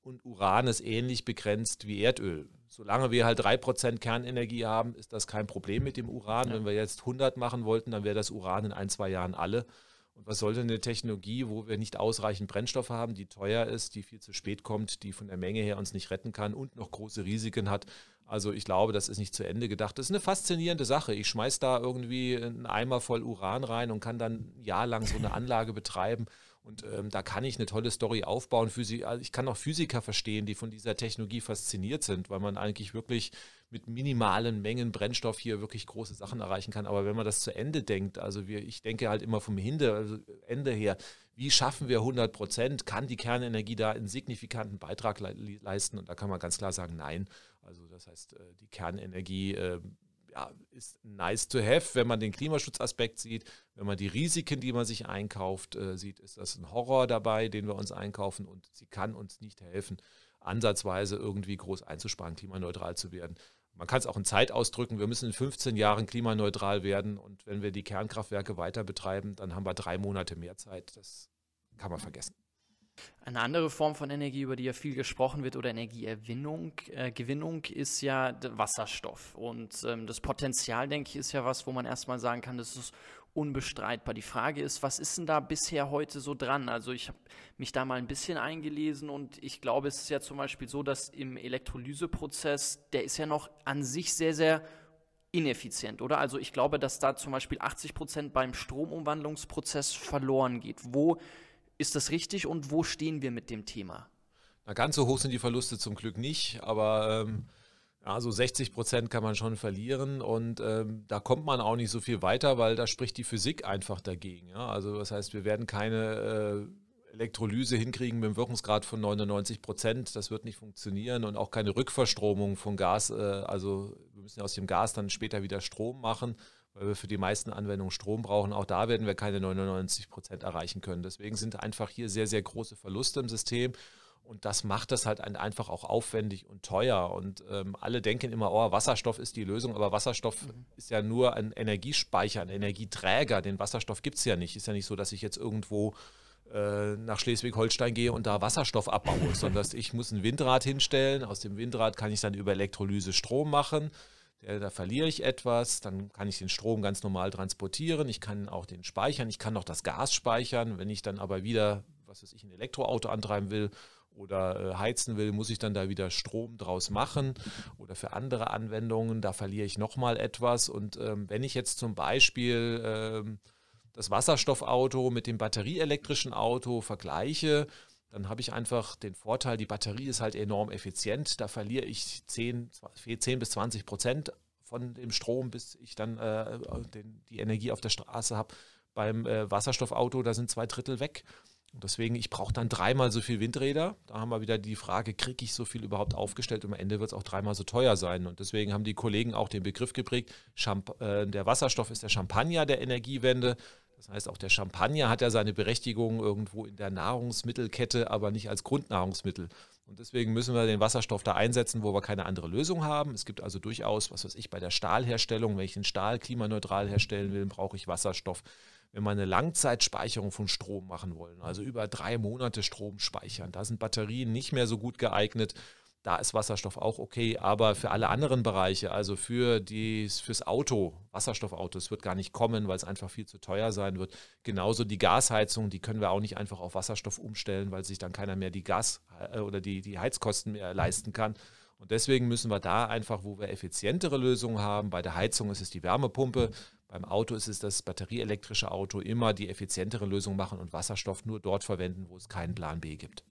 Und Uran ist ähnlich begrenzt wie Erdöl. Solange wir halt 3% Kernenergie haben, ist das kein Problem mit dem Uran. Ja. Wenn wir jetzt 100 machen wollten, dann wäre das Uran in ein, zwei Jahren alle. Und was sollte eine Technologie, wo wir nicht ausreichend Brennstoffe haben, die teuer ist, die viel zu spät kommt, die von der Menge her uns nicht retten kann und noch große Risiken hat? Also ich glaube, das ist nicht zu Ende gedacht. Das ist eine faszinierende Sache. Ich schmeiße da irgendwie einen Eimer voll Uran rein und kann dann jahrelang so eine Anlage betreiben. Und ähm, da kann ich eine tolle Story aufbauen. Physi also ich kann auch Physiker verstehen, die von dieser Technologie fasziniert sind, weil man eigentlich wirklich mit minimalen Mengen Brennstoff hier wirklich große Sachen erreichen kann. Aber wenn man das zu Ende denkt, also wir, ich denke halt immer vom Hinde, also Ende her, wie schaffen wir 100 Prozent? Kann die Kernenergie da einen signifikanten Beitrag le leisten? Und da kann man ganz klar sagen, nein. Also das heißt, äh, die Kernenergie äh, ja, ist nice to have, wenn man den Klimaschutzaspekt sieht, wenn man die Risiken, die man sich einkauft, äh, sieht, ist das ein Horror dabei, den wir uns einkaufen und sie kann uns nicht helfen ansatzweise irgendwie groß einzusparen, klimaneutral zu werden. Man kann es auch in Zeit ausdrücken. Wir müssen in 15 Jahren klimaneutral werden. Und wenn wir die Kernkraftwerke weiter betreiben, dann haben wir drei Monate mehr Zeit. Das kann man vergessen. Eine andere Form von Energie, über die ja viel gesprochen wird, oder Energiegewinnung, äh, Gewinnung ist ja Wasserstoff. Und ähm, das Potenzial, denke ich, ist ja was, wo man erstmal sagen kann, das ist unbestreitbar. Die Frage ist, was ist denn da bisher heute so dran? Also ich habe mich da mal ein bisschen eingelesen und ich glaube, es ist ja zum Beispiel so, dass im Elektrolyseprozess, der ist ja noch an sich sehr, sehr ineffizient, oder? Also ich glaube, dass da zum Beispiel 80 Prozent beim Stromumwandlungsprozess verloren geht. Wo ist das richtig und wo stehen wir mit dem Thema? Na, ganz so hoch sind die Verluste zum Glück nicht, aber ähm ja, so 60 Prozent kann man schon verlieren und ähm, da kommt man auch nicht so viel weiter, weil da spricht die Physik einfach dagegen. Ja? Also das heißt, wir werden keine äh, Elektrolyse hinkriegen mit einem Wirkungsgrad von 99 Prozent. Das wird nicht funktionieren und auch keine Rückverstromung von Gas. Äh, also wir müssen ja aus dem Gas dann später wieder Strom machen, weil wir für die meisten Anwendungen Strom brauchen. Auch da werden wir keine 99 Prozent erreichen können. Deswegen sind einfach hier sehr, sehr große Verluste im System. Und das macht es halt einfach auch aufwendig und teuer. Und ähm, alle denken immer, oh, Wasserstoff ist die Lösung, aber Wasserstoff mhm. ist ja nur ein Energiespeicher, ein Energieträger. Den Wasserstoff gibt es ja nicht. Ist ja nicht so, dass ich jetzt irgendwo äh, nach Schleswig-Holstein gehe und da Wasserstoff abbaue, sondern ich muss ein Windrad hinstellen. Aus dem Windrad kann ich dann über Elektrolyse Strom machen. da verliere ich etwas, dann kann ich den Strom ganz normal transportieren, ich kann auch den speichern, ich kann noch das Gas speichern, wenn ich dann aber wieder was weiß ich, ein Elektroauto antreiben will, oder äh, heizen will, muss ich dann da wieder Strom draus machen oder für andere Anwendungen, da verliere ich nochmal etwas. Und ähm, wenn ich jetzt zum Beispiel ähm, das Wasserstoffauto mit dem batterieelektrischen Auto vergleiche, dann habe ich einfach den Vorteil, die Batterie ist halt enorm effizient. Da verliere ich 10, 10 bis 20 Prozent von dem Strom, bis ich dann äh, äh, den, die Energie auf der Straße habe. Beim äh, Wasserstoffauto, da sind zwei Drittel weg. Und deswegen, ich brauche dann dreimal so viel Windräder. Da haben wir wieder die Frage, kriege ich so viel überhaupt aufgestellt? Und am Ende wird es auch dreimal so teuer sein. Und deswegen haben die Kollegen auch den Begriff geprägt, Champ äh, der Wasserstoff ist der Champagner der Energiewende. Das heißt, auch der Champagner hat ja seine Berechtigung irgendwo in der Nahrungsmittelkette, aber nicht als Grundnahrungsmittel. Und deswegen müssen wir den Wasserstoff da einsetzen, wo wir keine andere Lösung haben. Es gibt also durchaus, was weiß ich, bei der Stahlherstellung, wenn ich den Stahl klimaneutral herstellen will, brauche ich Wasserstoff wenn wir eine Langzeitspeicherung von Strom machen wollen, also über drei Monate Strom speichern, da sind Batterien nicht mehr so gut geeignet. Da ist Wasserstoff auch okay, aber für alle anderen Bereiche, also für dies, fürs Auto, Wasserstoffautos wird gar nicht kommen, weil es einfach viel zu teuer sein wird. Genauso die Gasheizung, die können wir auch nicht einfach auf Wasserstoff umstellen, weil sich dann keiner mehr die Gas- äh, oder die, die Heizkosten mehr leisten kann. Und deswegen müssen wir da einfach, wo wir effizientere Lösungen haben, bei der Heizung ist es die Wärmepumpe, beim Auto ist es das batterieelektrische Auto immer die effizientere Lösung machen und Wasserstoff nur dort verwenden, wo es keinen Plan B gibt.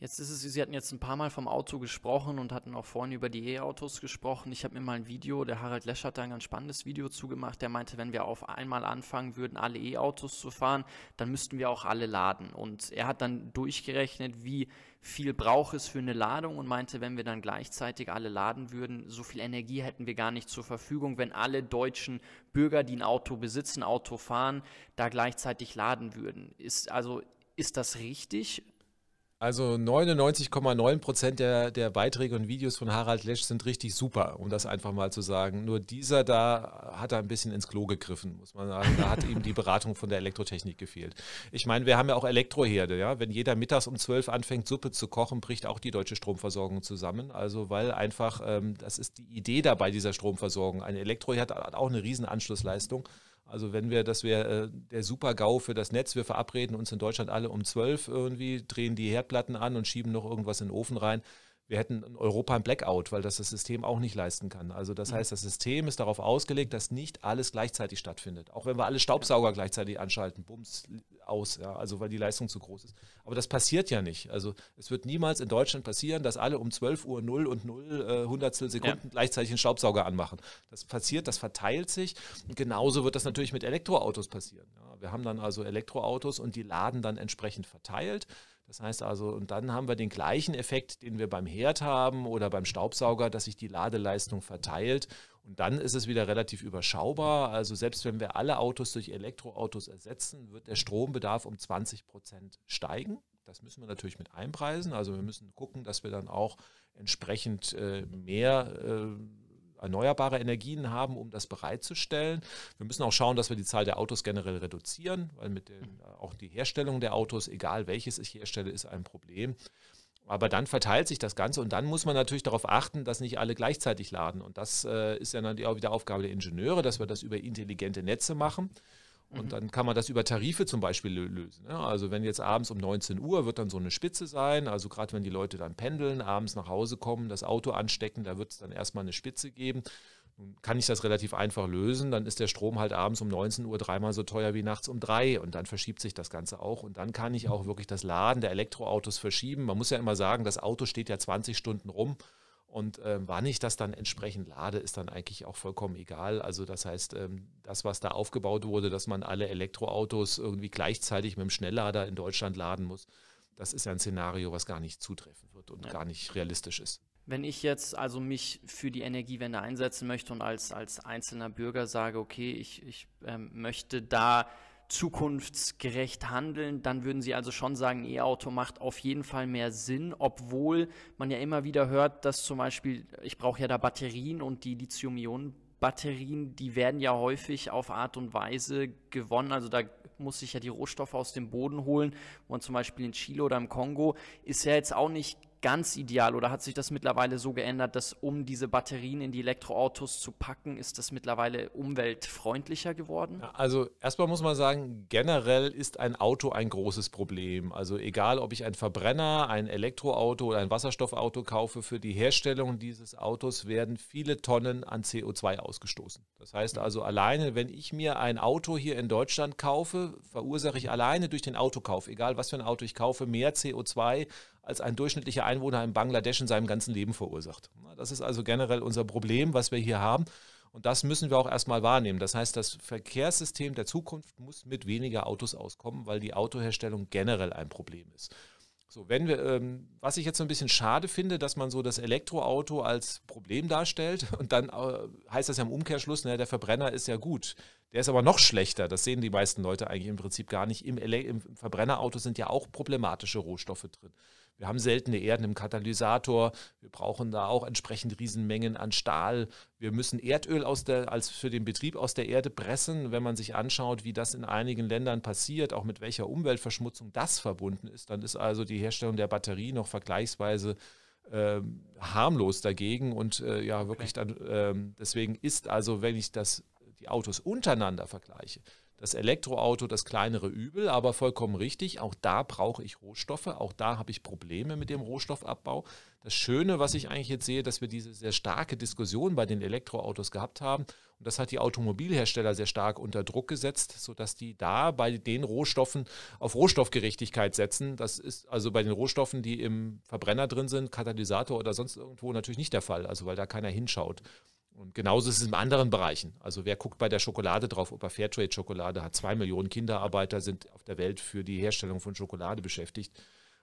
Jetzt ist es, Sie hatten jetzt ein paar Mal vom Auto gesprochen und hatten auch vorhin über die E-Autos gesprochen. Ich habe mir mal ein Video, der Harald Lesch hat da ein ganz spannendes Video zugemacht, der meinte, wenn wir auf einmal anfangen würden, alle E-Autos zu fahren, dann müssten wir auch alle laden. Und er hat dann durchgerechnet, wie viel braucht es für eine Ladung und meinte, wenn wir dann gleichzeitig alle laden würden, so viel Energie hätten wir gar nicht zur Verfügung, wenn alle deutschen Bürger, die ein Auto besitzen, Auto fahren, da gleichzeitig laden würden. Ist also ist das richtig? Also 99,9 Prozent der, der Beiträge und Videos von Harald Lesch sind richtig super, um das einfach mal zu sagen. Nur dieser da hat er ein bisschen ins Klo gegriffen, muss man sagen. Da hat ihm die Beratung von der Elektrotechnik gefehlt. Ich meine, wir haben ja auch Elektroherde. Ja? Wenn jeder mittags um 12 anfängt, Suppe zu kochen, bricht auch die deutsche Stromversorgung zusammen. Also weil einfach, ähm, das ist die Idee dabei dieser Stromversorgung. Ein Elektroherd hat auch eine riesen Anschlussleistung. Also wenn wir, dass wir äh, der Super-GAU für das Netz, wir verabreden uns in Deutschland alle um 12 irgendwie, drehen die Herdplatten an und schieben noch irgendwas in den Ofen rein wir hätten in Europa ein Blackout, weil das das System auch nicht leisten kann. Also das mhm. heißt, das System ist darauf ausgelegt, dass nicht alles gleichzeitig stattfindet. Auch wenn wir alle Staubsauger gleichzeitig anschalten, bums, aus, ja, also weil die Leistung zu groß ist. Aber das passiert ja nicht. Also es wird niemals in Deutschland passieren, dass alle um 12 Uhr 0 und 0 äh, Hundertstel Sekunden ja. gleichzeitig einen Staubsauger anmachen. Das passiert, das verteilt sich. Und genauso wird das natürlich mit Elektroautos passieren. Ja. Wir haben dann also Elektroautos und die laden dann entsprechend verteilt. Das heißt also, und dann haben wir den gleichen Effekt, den wir beim Herd haben oder beim Staubsauger, dass sich die Ladeleistung verteilt. Und dann ist es wieder relativ überschaubar. Also selbst wenn wir alle Autos durch Elektroautos ersetzen, wird der Strombedarf um 20 Prozent steigen. Das müssen wir natürlich mit einpreisen. Also wir müssen gucken, dass wir dann auch entsprechend äh, mehr äh, erneuerbare Energien haben, um das bereitzustellen. Wir müssen auch schauen, dass wir die Zahl der Autos generell reduzieren, weil mit den, mhm. äh, auch die Herstellung der Autos, egal welches ich herstelle, ist ein Problem. Aber dann verteilt sich das Ganze und dann muss man natürlich darauf achten, dass nicht alle gleichzeitig laden. Und das äh, ist ja dann auch wieder Aufgabe der Ingenieure, dass wir das über intelligente Netze machen. Und dann kann man das über Tarife zum Beispiel lösen. Ne? Also wenn jetzt abends um 19 Uhr wird dann so eine Spitze sein, also gerade wenn die Leute dann pendeln, abends nach Hause kommen, das Auto anstecken, da wird es dann erstmal eine Spitze geben. Nun kann ich das relativ einfach lösen, dann ist der Strom halt abends um 19 Uhr dreimal so teuer wie nachts um drei und dann verschiebt sich das Ganze auch und dann kann ich auch wirklich das Laden der Elektroautos verschieben. Man muss ja immer sagen, das Auto steht ja 20 Stunden rum und ähm, wann ich das dann entsprechend lade, ist dann eigentlich auch vollkommen egal. Also das heißt, ähm, das, was da aufgebaut wurde, dass man alle Elektroautos irgendwie gleichzeitig mit dem Schnelllader in Deutschland laden muss, das ist ja ein Szenario, was gar nicht zutreffen wird und ja. gar nicht realistisch ist. Wenn ich jetzt also mich für die Energiewende einsetzen möchte und als, als einzelner Bürger sage, okay, ich, ich ähm, möchte da zukunftsgerecht handeln, dann würden Sie also schon sagen, E-Auto macht auf jeden Fall mehr Sinn, obwohl man ja immer wieder hört, dass zum Beispiel, ich brauche ja da Batterien und die Lithium-Ionen-Batterien, die werden ja häufig auf Art und Weise gewonnen, also da muss ich ja die Rohstoffe aus dem Boden holen, und zum Beispiel in Chile oder im Kongo ist ja jetzt auch nicht ganz ideal oder hat sich das mittlerweile so geändert, dass um diese Batterien in die Elektroautos zu packen, ist das mittlerweile umweltfreundlicher geworden? Also erstmal muss man sagen, generell ist ein Auto ein großes Problem. Also egal, ob ich einen Verbrenner, ein Elektroauto oder ein Wasserstoffauto kaufe, für die Herstellung dieses Autos werden viele Tonnen an CO2 ausgestoßen. Das heißt mhm. also alleine, wenn ich mir ein Auto hier in Deutschland kaufe, verursache ich alleine durch den Autokauf, egal was für ein Auto ich kaufe, mehr CO2 als ein durchschnittlicher Einwohner in Bangladesch in seinem ganzen Leben verursacht. Das ist also generell unser Problem, was wir hier haben. Und das müssen wir auch erstmal wahrnehmen. Das heißt, das Verkehrssystem der Zukunft muss mit weniger Autos auskommen, weil die Autoherstellung generell ein Problem ist. So, wenn wir, ähm, was ich jetzt so ein bisschen schade finde, dass man so das Elektroauto als Problem darstellt und dann äh, heißt das ja im Umkehrschluss, na, der Verbrenner ist ja gut. Der ist aber noch schlechter. Das sehen die meisten Leute eigentlich im Prinzip gar nicht. Im, Ele Im Verbrennerauto sind ja auch problematische Rohstoffe drin. Wir haben seltene Erden im Katalysator. Wir brauchen da auch entsprechend Riesenmengen an Stahl. Wir müssen Erdöl aus der, als für den Betrieb aus der Erde pressen. Wenn man sich anschaut, wie das in einigen Ländern passiert, auch mit welcher Umweltverschmutzung das verbunden ist, dann ist also die Herstellung der Batterie noch vergleichsweise äh, harmlos dagegen. Und äh, ja, wirklich dann, äh, deswegen ist also, wenn ich das, die Autos untereinander vergleiche, das Elektroauto das kleinere Übel, aber vollkommen richtig. Auch da brauche ich Rohstoffe, auch da habe ich Probleme mit dem Rohstoffabbau. Das Schöne, was ich eigentlich jetzt sehe, dass wir diese sehr starke Diskussion bei den Elektroautos gehabt haben. Und das hat die Automobilhersteller sehr stark unter Druck gesetzt, sodass die da bei den Rohstoffen auf Rohstoffgerechtigkeit setzen. Das ist also bei den Rohstoffen, die im Verbrenner drin sind, Katalysator oder sonst irgendwo natürlich nicht der Fall, also weil da keiner hinschaut. Und genauso ist es in anderen Bereichen. Also wer guckt bei der Schokolade drauf, ob er Fairtrade-Schokolade hat? Zwei Millionen Kinderarbeiter sind auf der Welt für die Herstellung von Schokolade beschäftigt.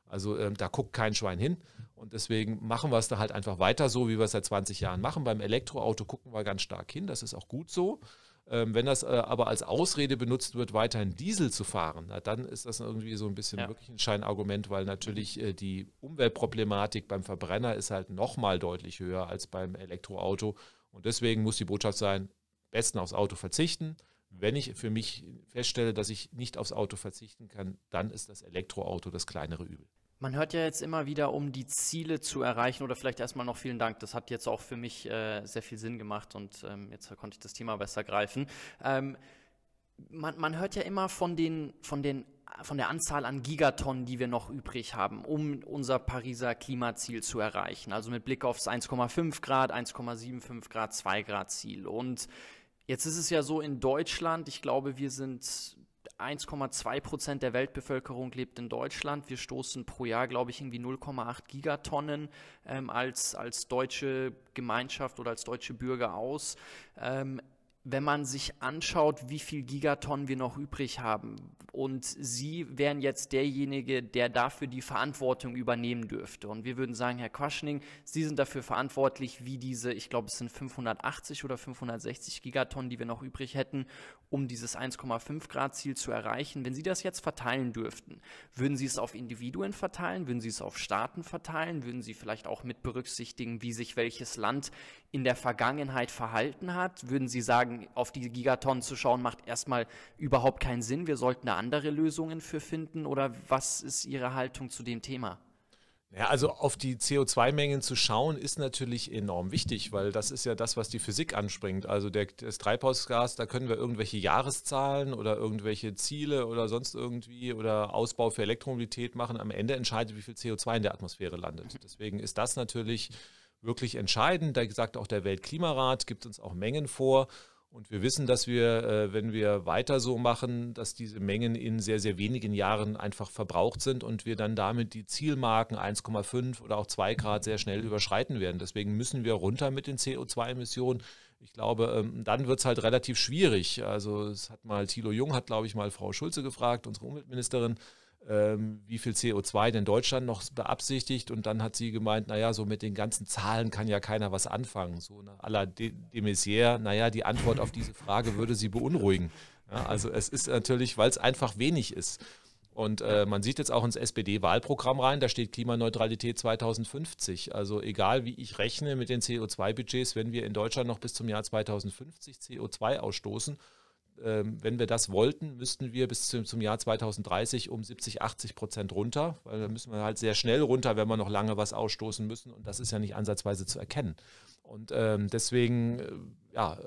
Also ähm, da guckt kein Schwein hin. Und deswegen machen wir es da halt einfach weiter so, wie wir es seit 20 Jahren machen. Beim Elektroauto gucken wir ganz stark hin. Das ist auch gut so. Ähm, wenn das äh, aber als Ausrede benutzt wird, weiterhin Diesel zu fahren, na, dann ist das irgendwie so ein bisschen ja. wirklich ein Scheinargument, weil natürlich äh, die Umweltproblematik beim Verbrenner ist halt nochmal deutlich höher als beim Elektroauto. Und deswegen muss die Botschaft sein, besten aufs Auto verzichten. Wenn ich für mich feststelle, dass ich nicht aufs Auto verzichten kann, dann ist das Elektroauto das kleinere Übel. Man hört ja jetzt immer wieder, um die Ziele zu erreichen oder vielleicht erstmal noch vielen Dank. Das hat jetzt auch für mich äh, sehr viel Sinn gemacht und ähm, jetzt konnte ich das Thema besser greifen. Ähm, man, man hört ja immer von den, von den von der Anzahl an Gigatonnen, die wir noch übrig haben, um unser Pariser Klimaziel zu erreichen. Also mit Blick aufs 1,5 Grad, 1,75 Grad, 2 Grad Ziel. Und jetzt ist es ja so in Deutschland, ich glaube, wir sind 1,2 Prozent der Weltbevölkerung lebt in Deutschland. Wir stoßen pro Jahr, glaube ich, irgendwie 0,8 Gigatonnen ähm, als, als deutsche Gemeinschaft oder als deutsche Bürger aus. Ähm, wenn man sich anschaut, wie viel Gigatonnen wir noch übrig haben. Und Sie wären jetzt derjenige, der dafür die Verantwortung übernehmen dürfte. Und wir würden sagen, Herr Quaschning, Sie sind dafür verantwortlich, wie diese, ich glaube, es sind 580 oder 560 Gigatonnen, die wir noch übrig hätten, um dieses 1,5 Grad Ziel zu erreichen. Wenn Sie das jetzt verteilen dürften, würden Sie es auf Individuen verteilen? Würden Sie es auf Staaten verteilen? Würden Sie vielleicht auch mit berücksichtigen, wie sich welches Land in der Vergangenheit verhalten hat? Würden Sie sagen, auf die Gigatonnen zu schauen, macht erstmal überhaupt keinen Sinn? Wir sollten da andere Lösungen für finden? Oder was ist Ihre Haltung zu dem Thema? Ja, also auf die CO2-Mengen zu schauen, ist natürlich enorm wichtig, weil das ist ja das, was die Physik anspringt. Also der, das Treibhausgas, da können wir irgendwelche Jahreszahlen oder irgendwelche Ziele oder sonst irgendwie oder Ausbau für Elektromobilität machen. Am Ende entscheidet, wie viel CO2 in der Atmosphäre landet. Mhm. Deswegen ist das natürlich wirklich entscheidend. Da sagt auch der Weltklimarat gibt uns auch Mengen vor. Und wir wissen, dass wir, äh, wenn wir weiter so machen, dass diese Mengen in sehr, sehr wenigen Jahren einfach verbraucht sind und wir dann damit die Zielmarken 1,5 oder auch 2 Grad sehr schnell überschreiten werden. Deswegen müssen wir runter mit den CO2-Emissionen. Ich glaube, ähm, dann wird es halt relativ schwierig. Also es hat mal Thilo Jung, hat, glaube ich, mal Frau Schulze gefragt, unsere Umweltministerin, ähm, wie viel CO2 denn Deutschland noch beabsichtigt. Und dann hat sie gemeint, naja, so mit den ganzen Zahlen kann ja keiner was anfangen. So ne, à de, de Maizière, naja, die Antwort auf diese Frage würde sie beunruhigen. Ja, also es ist natürlich, weil es einfach wenig ist. Und äh, man sieht jetzt auch ins SPD-Wahlprogramm rein, da steht Klimaneutralität 2050. Also egal wie ich rechne mit den CO2-Budgets, wenn wir in Deutschland noch bis zum Jahr 2050 CO2 ausstoßen ähm, wenn wir das wollten, müssten wir bis zum, zum Jahr 2030 um 70, 80 Prozent runter, weil da müssen wir halt sehr schnell runter, wenn wir noch lange was ausstoßen müssen und das ist ja nicht ansatzweise zu erkennen. Und ähm, deswegen, äh, ja,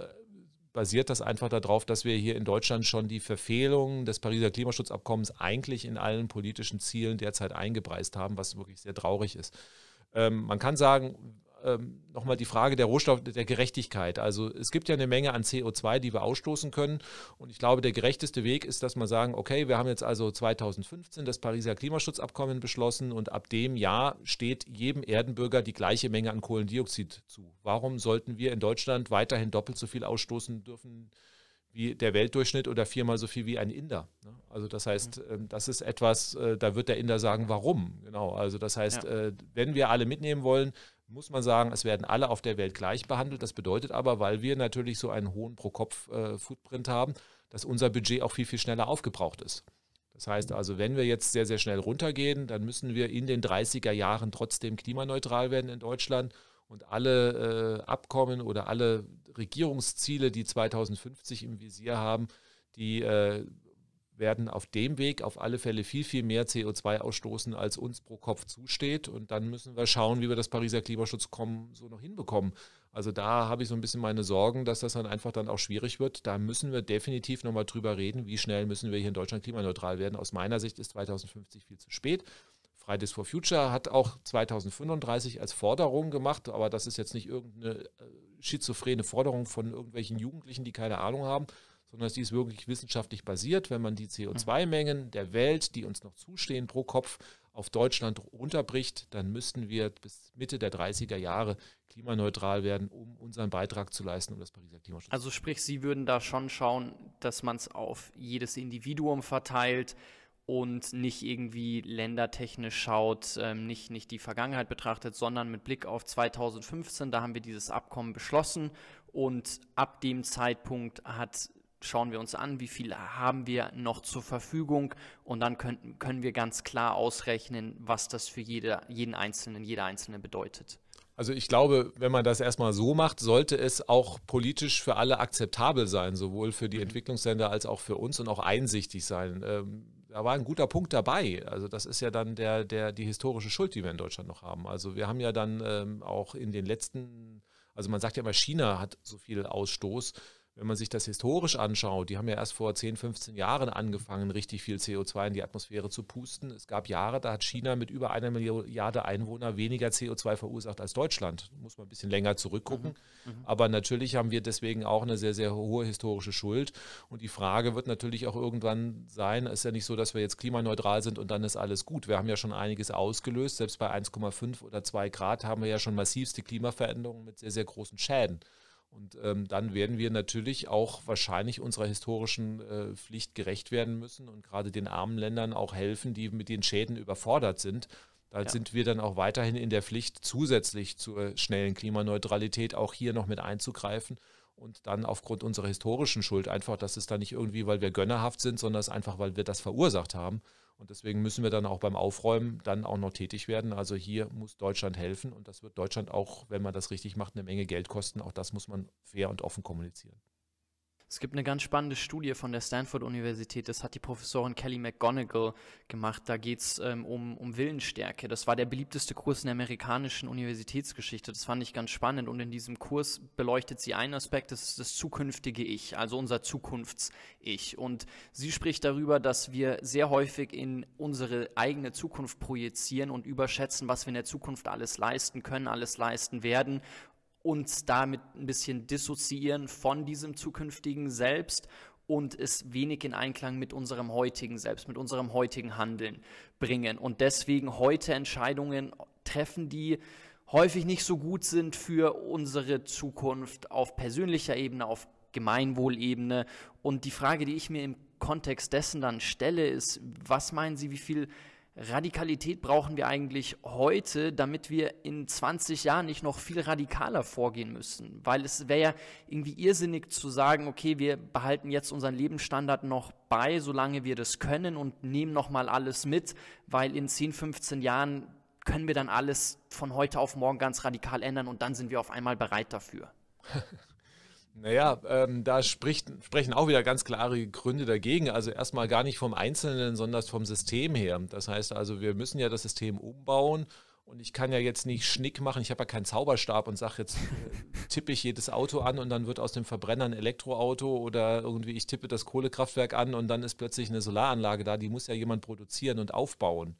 basiert das einfach darauf, dass wir hier in Deutschland schon die Verfehlungen des Pariser Klimaschutzabkommens eigentlich in allen politischen Zielen derzeit eingepreist haben, was wirklich sehr traurig ist. Ähm, man kann sagen, ähm, nochmal die Frage der Rohstoff, der Gerechtigkeit. Also es gibt ja eine Menge an CO2, die wir ausstoßen können. Und ich glaube, der gerechteste Weg ist, dass man sagen, okay, wir haben jetzt also 2015 das Pariser Klimaschutzabkommen beschlossen und ab dem Jahr steht jedem Erdenbürger die gleiche Menge an Kohlendioxid zu. Warum sollten wir in Deutschland weiterhin doppelt so viel ausstoßen dürfen? wie der Weltdurchschnitt oder viermal so viel wie ein Inder. Ne? Also das heißt, mhm. ähm, das ist etwas, äh, da wird der Inder sagen, warum. Genau. Also das heißt, ja. Äh, wenn wir alle mitnehmen wollen, muss man sagen, es werden alle auf der Welt gleich behandelt. Das bedeutet aber, weil wir natürlich so einen hohen Pro-Kopf-Footprint haben, dass unser Budget auch viel, viel schneller aufgebraucht ist. Das heißt also, wenn wir jetzt sehr, sehr schnell runtergehen, dann müssen wir in den 30er Jahren trotzdem klimaneutral werden in Deutschland und alle äh, Abkommen oder alle Regierungsziele, die 2050 im Visier haben, die äh, werden auf dem Weg auf alle Fälle viel, viel mehr CO2 ausstoßen, als uns pro Kopf zusteht. Und dann müssen wir schauen, wie wir das Pariser Klimaschutzkommen so noch hinbekommen. Also da habe ich so ein bisschen meine Sorgen, dass das dann einfach dann auch schwierig wird. Da müssen wir definitiv nochmal drüber reden, wie schnell müssen wir hier in Deutschland klimaneutral werden. Aus meiner Sicht ist 2050 viel zu spät. Fridays for Future hat auch 2035 als Forderung gemacht, aber das ist jetzt nicht irgendeine äh, schizophrene Forderung von irgendwelchen Jugendlichen, die keine Ahnung haben, sondern es ist wirklich wissenschaftlich basiert, wenn man die CO2-Mengen der Welt, die uns noch zustehen pro Kopf, auf Deutschland runterbricht, dann müssten wir bis Mitte der 30er Jahre klimaneutral werden, um unseren Beitrag zu leisten, um das Pariser Klimaschutz. Also sprich, Sie würden da schon schauen, dass man es auf jedes Individuum verteilt und nicht irgendwie ländertechnisch schaut, ähm, nicht, nicht die Vergangenheit betrachtet, sondern mit Blick auf 2015, da haben wir dieses Abkommen beschlossen und ab dem Zeitpunkt hat schauen wir uns an, wie viel haben wir noch zur Verfügung und dann können, können wir ganz klar ausrechnen, was das für jede, jeden Einzelnen, jeder Einzelne bedeutet. Also ich glaube, wenn man das erstmal so macht, sollte es auch politisch für alle akzeptabel sein, sowohl für die mhm. Entwicklungsländer als auch für uns und auch einsichtig sein. Ähm, da war ein guter Punkt dabei. Also das ist ja dann der, der, die historische Schuld, die wir in Deutschland noch haben. Also wir haben ja dann ähm, auch in den letzten, also man sagt ja immer, China hat so viel Ausstoß wenn man sich das historisch anschaut, die haben ja erst vor 10, 15 Jahren angefangen, richtig viel CO2 in die Atmosphäre zu pusten. Es gab Jahre, da hat China mit über einer Milliarde Einwohner weniger CO2 verursacht als Deutschland. Muss man ein bisschen länger zurückgucken. Mhm, mhm. Aber natürlich haben wir deswegen auch eine sehr, sehr hohe historische Schuld. Und die Frage wird natürlich auch irgendwann sein, es ist ja nicht so, dass wir jetzt klimaneutral sind und dann ist alles gut. Wir haben ja schon einiges ausgelöst. Selbst bei 1,5 oder 2 Grad haben wir ja schon massivste Klimaveränderungen mit sehr, sehr großen Schäden. Und ähm, dann werden wir natürlich auch wahrscheinlich unserer historischen äh, Pflicht gerecht werden müssen und gerade den armen Ländern auch helfen, die mit den Schäden überfordert sind. Da ja. sind wir dann auch weiterhin in der Pflicht, zusätzlich zur äh, schnellen Klimaneutralität auch hier noch mit einzugreifen und dann aufgrund unserer historischen Schuld einfach, dass es da nicht irgendwie, weil wir gönnerhaft sind, sondern es einfach, weil wir das verursacht haben. Und deswegen müssen wir dann auch beim Aufräumen dann auch noch tätig werden. Also hier muss Deutschland helfen und das wird Deutschland auch, wenn man das richtig macht, eine Menge Geld kosten. Auch das muss man fair und offen kommunizieren. Es gibt eine ganz spannende Studie von der Stanford-Universität, das hat die Professorin Kelly McGonagall gemacht. Da geht's ähm, um, um Willensstärke. Das war der beliebteste Kurs in der amerikanischen Universitätsgeschichte. Das fand ich ganz spannend. Und in diesem Kurs beleuchtet sie einen Aspekt, das ist das zukünftige Ich, also unser Zukunfts-Ich. Und sie spricht darüber, dass wir sehr häufig in unsere eigene Zukunft projizieren und überschätzen, was wir in der Zukunft alles leisten können, alles leisten werden uns damit ein bisschen dissoziieren von diesem zukünftigen Selbst und es wenig in Einklang mit unserem heutigen Selbst, mit unserem heutigen Handeln bringen. Und deswegen heute Entscheidungen treffen, die häufig nicht so gut sind für unsere Zukunft auf persönlicher Ebene, auf Gemeinwohlebene. Und die Frage, die ich mir im Kontext dessen dann stelle, ist, was meinen Sie, wie viel Radikalität brauchen wir eigentlich heute, damit wir in 20 Jahren nicht noch viel radikaler vorgehen müssen? Weil es wäre ja irgendwie irrsinnig zu sagen, okay, wir behalten jetzt unseren Lebensstandard noch bei, solange wir das können und nehmen nochmal alles mit, weil in 10, 15 Jahren können wir dann alles von heute auf morgen ganz radikal ändern und dann sind wir auf einmal bereit dafür. Naja, ähm, da spricht, sprechen auch wieder ganz klare Gründe dagegen. Also erstmal gar nicht vom Einzelnen, sondern vom System her. Das heißt also, wir müssen ja das System umbauen und ich kann ja jetzt nicht Schnick machen. Ich habe ja keinen Zauberstab und sage jetzt äh, tippe ich jedes Auto an und dann wird aus dem Verbrenner ein Elektroauto oder irgendwie ich tippe das Kohlekraftwerk an und dann ist plötzlich eine Solaranlage da. Die muss ja jemand produzieren und aufbauen.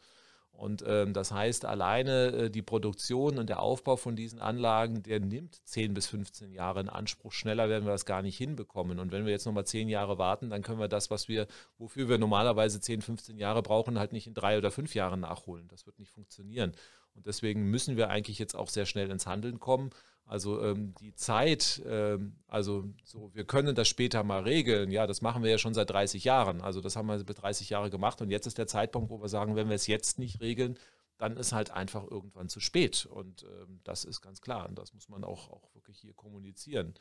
Und ähm, das heißt, alleine äh, die Produktion und der Aufbau von diesen Anlagen, der nimmt 10 bis 15 Jahre in Anspruch. Schneller werden wir das gar nicht hinbekommen. Und wenn wir jetzt nochmal 10 Jahre warten, dann können wir das, was wir, wofür wir normalerweise 10, 15 Jahre brauchen, halt nicht in drei oder fünf Jahren nachholen. Das wird nicht funktionieren. Und deswegen müssen wir eigentlich jetzt auch sehr schnell ins Handeln kommen. Also ähm, die Zeit, ähm, also so, wir können das später mal regeln. Ja, das machen wir ja schon seit 30 Jahren. Also das haben wir bis 30 Jahre gemacht. Und jetzt ist der Zeitpunkt, wo wir sagen, wenn wir es jetzt nicht regeln, dann ist halt einfach irgendwann zu spät. Und ähm, das ist ganz klar. Und das muss man auch, auch wirklich hier kommunizieren.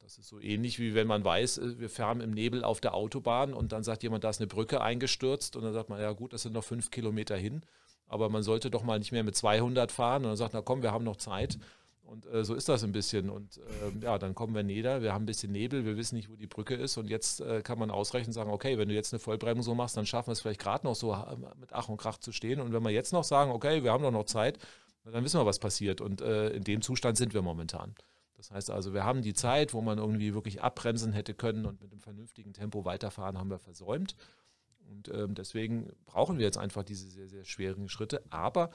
Das ist so ähnlich wie wenn man weiß, äh, wir fahren im Nebel auf der Autobahn und dann sagt jemand, da ist eine Brücke eingestürzt und dann sagt man, ja gut, das sind noch fünf Kilometer hin aber man sollte doch mal nicht mehr mit 200 fahren und dann sagt, na komm, wir haben noch Zeit. Und äh, so ist das ein bisschen. Und äh, ja, dann kommen wir nieder, wir haben ein bisschen Nebel, wir wissen nicht, wo die Brücke ist. Und jetzt äh, kann man ausrechnen sagen, okay, wenn du jetzt eine Vollbremsung so machst, dann schaffen wir es vielleicht gerade noch so mit Ach und Krach zu stehen. Und wenn wir jetzt noch sagen, okay, wir haben doch noch Zeit, dann wissen wir, was passiert. Und äh, in dem Zustand sind wir momentan. Das heißt also, wir haben die Zeit, wo man irgendwie wirklich abbremsen hätte können und mit einem vernünftigen Tempo weiterfahren, haben wir versäumt. Und ähm, deswegen brauchen wir jetzt einfach diese sehr, sehr schweren Schritte. Aber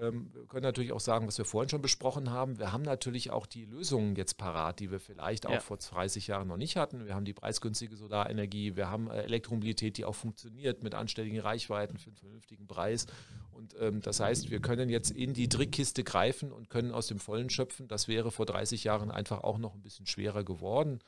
ähm, wir können natürlich auch sagen, was wir vorhin schon besprochen haben, wir haben natürlich auch die Lösungen jetzt parat, die wir vielleicht auch ja. vor 30 Jahren noch nicht hatten. Wir haben die preisgünstige Solarenergie, wir haben äh, Elektromobilität, die auch funktioniert mit anständigen Reichweiten für einen vernünftigen Preis. Und ähm, das heißt, wir können jetzt in die Trickkiste greifen und können aus dem Vollen schöpfen. Das wäre vor 30 Jahren einfach auch noch ein bisschen schwerer geworden.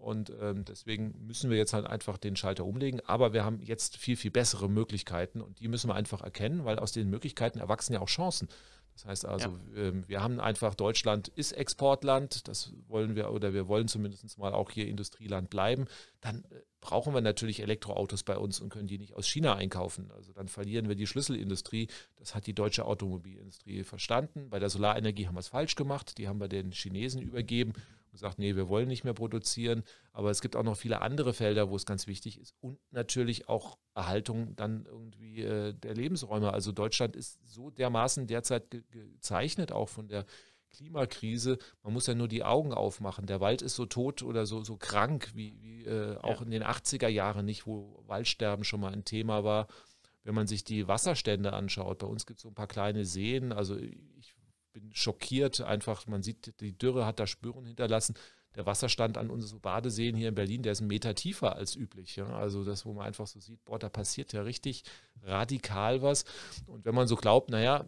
Und ähm, deswegen müssen wir jetzt halt einfach den Schalter umlegen. Aber wir haben jetzt viel, viel bessere Möglichkeiten und die müssen wir einfach erkennen, weil aus den Möglichkeiten erwachsen ja auch Chancen. Das heißt also, ja. Ähm, wir haben einfach, Deutschland ist Exportland, das wollen wir oder wir wollen zumindest mal auch hier Industrieland bleiben. Dann äh, brauchen wir natürlich Elektroautos bei uns und können die nicht aus China einkaufen. Also dann verlieren wir die Schlüsselindustrie. Das hat die deutsche Automobilindustrie verstanden. Bei der Solarenergie haben wir es falsch gemacht, die haben wir den Chinesen übergeben gesagt, nee, wir wollen nicht mehr produzieren. Aber es gibt auch noch viele andere Felder, wo es ganz wichtig ist. Und natürlich auch Erhaltung dann irgendwie äh, der Lebensräume. Also Deutschland ist so dermaßen derzeit gezeichnet auch von der Klimakrise. Man muss ja nur die Augen aufmachen. Der Wald ist so tot oder so, so krank wie, wie äh, auch ja. in den 80er Jahren nicht, wo Waldsterben schon mal ein Thema war. Wenn man sich die Wasserstände anschaut, bei uns gibt es so ein paar kleine Seen. Also ich bin schockiert. Einfach, man sieht, die Dürre hat da Spüren hinterlassen. Der Wasserstand an unseren Badeseen hier in Berlin, der ist einen Meter tiefer als üblich. Ja? Also das, wo man einfach so sieht, boah, da passiert ja richtig radikal was. Und wenn man so glaubt, naja,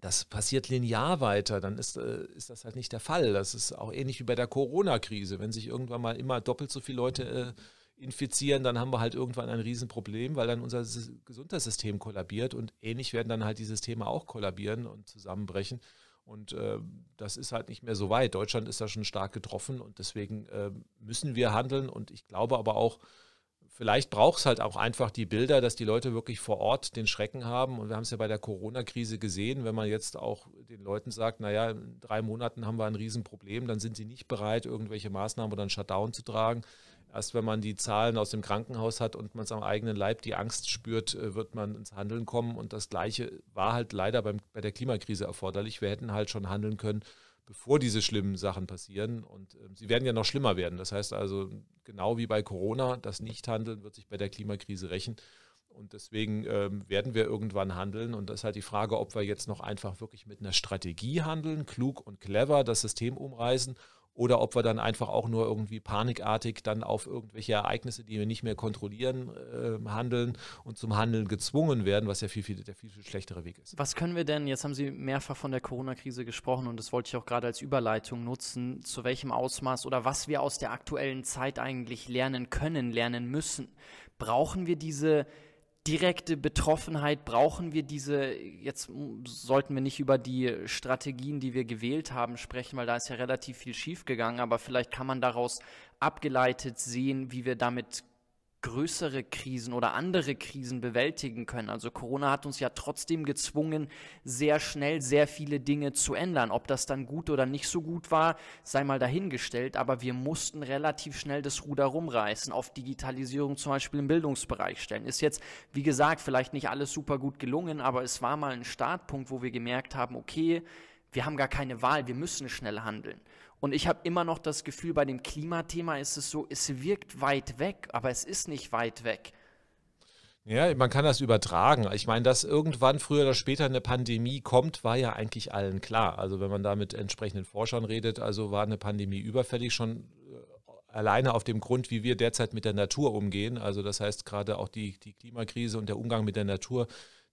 das passiert linear weiter, dann ist, äh, ist das halt nicht der Fall. Das ist auch ähnlich wie bei der Corona-Krise. Wenn sich irgendwann mal immer doppelt so viele Leute äh, infizieren, dann haben wir halt irgendwann ein Riesenproblem, weil dann unser Gesundheitssystem kollabiert und ähnlich werden dann halt die Systeme auch kollabieren und zusammenbrechen. Und äh, das ist halt nicht mehr so weit. Deutschland ist da schon stark getroffen und deswegen äh, müssen wir handeln. Und ich glaube aber auch, vielleicht braucht es halt auch einfach die Bilder, dass die Leute wirklich vor Ort den Schrecken haben. Und wir haben es ja bei der Corona-Krise gesehen, wenn man jetzt auch den Leuten sagt, naja, in drei Monaten haben wir ein Riesenproblem, dann sind sie nicht bereit, irgendwelche Maßnahmen oder einen Shutdown zu tragen. Erst wenn man die Zahlen aus dem Krankenhaus hat und man es am eigenen Leib die Angst spürt, äh, wird man ins Handeln kommen. Und das Gleiche war halt leider beim, bei der Klimakrise erforderlich. Wir hätten halt schon handeln können, bevor diese schlimmen Sachen passieren. Und äh, sie werden ja noch schlimmer werden. Das heißt also, genau wie bei Corona, das Nichthandeln wird sich bei der Klimakrise rächen. Und deswegen ähm, werden wir irgendwann handeln. Und das ist halt die Frage, ob wir jetzt noch einfach wirklich mit einer Strategie handeln, klug und clever das System umreißen oder ob wir dann einfach auch nur irgendwie panikartig dann auf irgendwelche Ereignisse, die wir nicht mehr kontrollieren, äh, handeln und zum Handeln gezwungen werden, was ja viel, viel, der viel, viel schlechtere Weg ist. Was können wir denn, jetzt haben Sie mehrfach von der Corona-Krise gesprochen und das wollte ich auch gerade als Überleitung nutzen, zu welchem Ausmaß oder was wir aus der aktuellen Zeit eigentlich lernen können, lernen müssen. Brauchen wir diese direkte Betroffenheit brauchen wir diese, jetzt sollten wir nicht über die Strategien, die wir gewählt haben, sprechen, weil da ist ja relativ viel schiefgegangen, aber vielleicht kann man daraus abgeleitet sehen, wie wir damit größere Krisen oder andere Krisen bewältigen können. Also Corona hat uns ja trotzdem gezwungen, sehr schnell sehr viele Dinge zu ändern. Ob das dann gut oder nicht so gut war, sei mal dahingestellt, aber wir mussten relativ schnell das Ruder rumreißen, auf Digitalisierung zum Beispiel im Bildungsbereich stellen. Ist jetzt, wie gesagt, vielleicht nicht alles super gut gelungen, aber es war mal ein Startpunkt, wo wir gemerkt haben, okay, wir haben gar keine Wahl, wir müssen schnell handeln. Und ich habe immer noch das Gefühl, bei dem Klimathema ist es so, es wirkt weit weg, aber es ist nicht weit weg. Ja, man kann das übertragen. Ich meine, dass irgendwann früher oder später eine Pandemie kommt, war ja eigentlich allen klar. Also wenn man da mit entsprechenden Forschern redet, also war eine Pandemie überfällig schon äh, alleine auf dem Grund, wie wir derzeit mit der Natur umgehen. Also das heißt gerade auch die, die Klimakrise und der Umgang mit der Natur,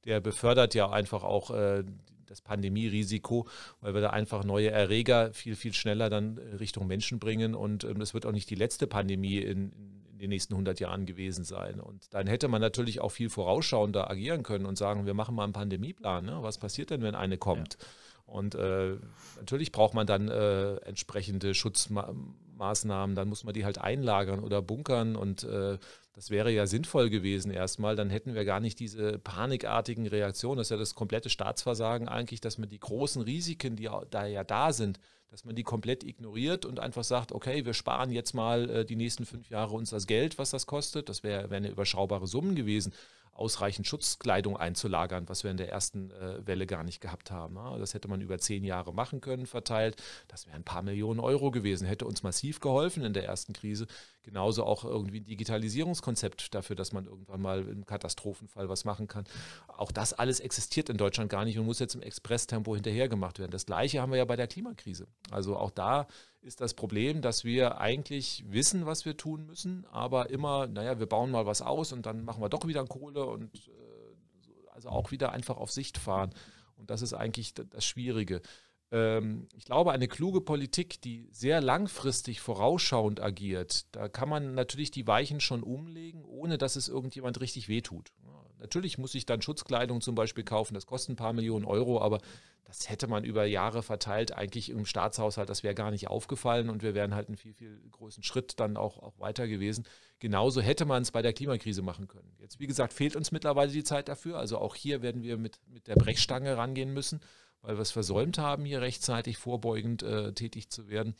der befördert ja einfach auch äh, das Pandemierisiko, weil wir da einfach neue Erreger viel, viel schneller dann äh, Richtung Menschen bringen. Und ähm, es wird auch nicht die letzte Pandemie in, in den nächsten 100 Jahren gewesen sein. Und dann hätte man natürlich auch viel vorausschauender agieren können und sagen, wir machen mal einen Pandemieplan. Ne? Was passiert denn, wenn eine kommt? Ja. Und äh, natürlich braucht man dann äh, entsprechende Schutzmaßnahmen. Maßnahmen, dann muss man die halt einlagern oder bunkern und äh, das wäre ja sinnvoll gewesen erstmal, dann hätten wir gar nicht diese panikartigen Reaktionen, das ist ja das komplette Staatsversagen eigentlich, dass man die großen Risiken, die da ja da sind, dass man die komplett ignoriert und einfach sagt, okay, wir sparen jetzt mal äh, die nächsten fünf Jahre uns das Geld, was das kostet, das wäre wär eine überschaubare Summen gewesen ausreichend Schutzkleidung einzulagern, was wir in der ersten äh, Welle gar nicht gehabt haben. Ja, ne? das hätte man über zehn Jahre machen können, verteilt. Das wären ein paar Millionen Euro gewesen, hätte uns massiv geholfen in der ersten Krise. Genauso auch irgendwie ein Digitalisierungskonzept dafür, dass man irgendwann mal im Katastrophenfall was machen kann. Auch das alles existiert in Deutschland gar nicht und muss jetzt im Expresstempo hinterher gemacht werden. Das Gleiche haben wir ja bei der Klimakrise. Also auch da ist das Problem, dass wir eigentlich wissen, was wir tun müssen, aber immer, naja, wir bauen mal was aus und dann machen wir doch wieder Kohle und äh, also auch wieder einfach auf Sicht fahren. Und das ist eigentlich das Schwierige. Ähm, ich glaube, eine kluge Politik, die sehr langfristig vorausschauend agiert, da kann man natürlich die Weichen schon umlegen, ohne dass es irgendjemand richtig wehtut. Natürlich muss ich dann Schutzkleidung zum Beispiel kaufen, das kostet ein paar Millionen Euro, aber das hätte man über Jahre verteilt eigentlich im Staatshaushalt, das wäre gar nicht aufgefallen und wir wären halt einen viel, viel größeren Schritt dann auch, auch weiter gewesen. Genauso hätte man es bei der Klimakrise machen können. Jetzt, wie gesagt, fehlt uns mittlerweile die Zeit dafür, also auch hier werden wir mit, mit der Brechstange rangehen müssen weil wir es versäumt haben, hier rechtzeitig vorbeugend äh, tätig zu werden.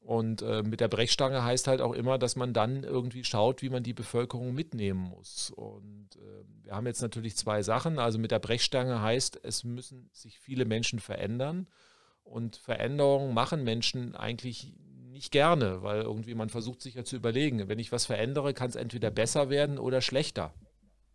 Und äh, mit der Brechstange heißt halt auch immer, dass man dann irgendwie schaut, wie man die Bevölkerung mitnehmen muss. Und äh, wir haben jetzt natürlich zwei Sachen. Also mit der Brechstange heißt, es müssen sich viele Menschen verändern. Und Veränderungen machen Menschen eigentlich nicht gerne, weil irgendwie man versucht sich ja zu überlegen, wenn ich was verändere, kann es entweder besser werden oder schlechter.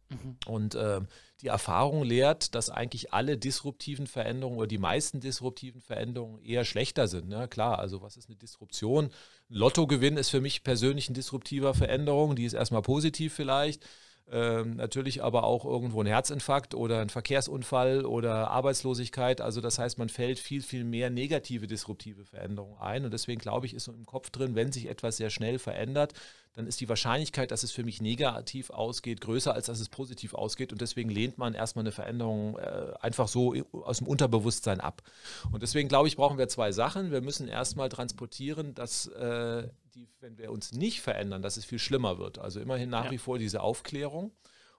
Mhm. Und äh, die Erfahrung lehrt, dass eigentlich alle disruptiven Veränderungen oder die meisten disruptiven Veränderungen eher schlechter sind. Ne? Klar, also was ist eine Disruption? Lottogewinn ist für mich persönlich ein disruptiver Veränderung, die ist erstmal positiv vielleicht. Ähm, natürlich aber auch irgendwo ein Herzinfarkt oder ein Verkehrsunfall oder Arbeitslosigkeit. Also das heißt, man fällt viel, viel mehr negative disruptive Veränderungen ein. Und deswegen glaube ich, ist so im Kopf drin, wenn sich etwas sehr schnell verändert, dann ist die Wahrscheinlichkeit, dass es für mich negativ ausgeht, größer, als dass es positiv ausgeht. Und deswegen lehnt man erstmal eine Veränderung äh, einfach so aus dem Unterbewusstsein ab. Und deswegen glaube ich, brauchen wir zwei Sachen. Wir müssen erstmal transportieren, dass äh, die, wenn wir uns nicht verändern, dass es viel schlimmer wird. Also immerhin nach ja. wie vor diese Aufklärung.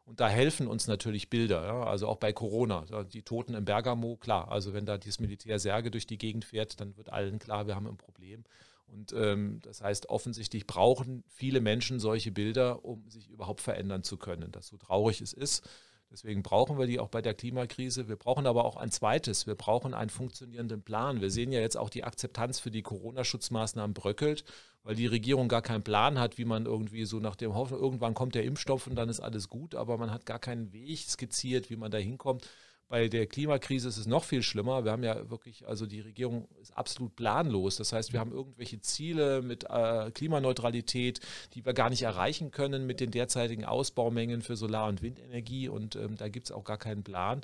Und da helfen uns natürlich Bilder, ja? also auch bei Corona. Die Toten im Bergamo, klar. Also wenn da dieses Militär Särge durch die Gegend fährt, dann wird allen klar, wir haben ein Problem. Und ähm, das heißt, offensichtlich brauchen viele Menschen solche Bilder, um sich überhaupt verändern zu können. Das so traurig es ist. Deswegen brauchen wir die auch bei der Klimakrise. Wir brauchen aber auch ein zweites. Wir brauchen einen funktionierenden Plan. Wir sehen ja jetzt auch die Akzeptanz für die Corona-Schutzmaßnahmen bröckelt, weil die Regierung gar keinen Plan hat, wie man irgendwie so nach dem Hoffen, irgendwann kommt der Impfstoff und dann ist alles gut, aber man hat gar keinen Weg skizziert, wie man da hinkommt. Bei der Klimakrise ist es noch viel schlimmer. Wir haben ja wirklich, also die Regierung ist absolut planlos. Das heißt, wir haben irgendwelche Ziele mit äh, Klimaneutralität, die wir gar nicht erreichen können mit den derzeitigen Ausbaumengen für Solar- und Windenergie. Und ähm, da gibt es auch gar keinen Plan.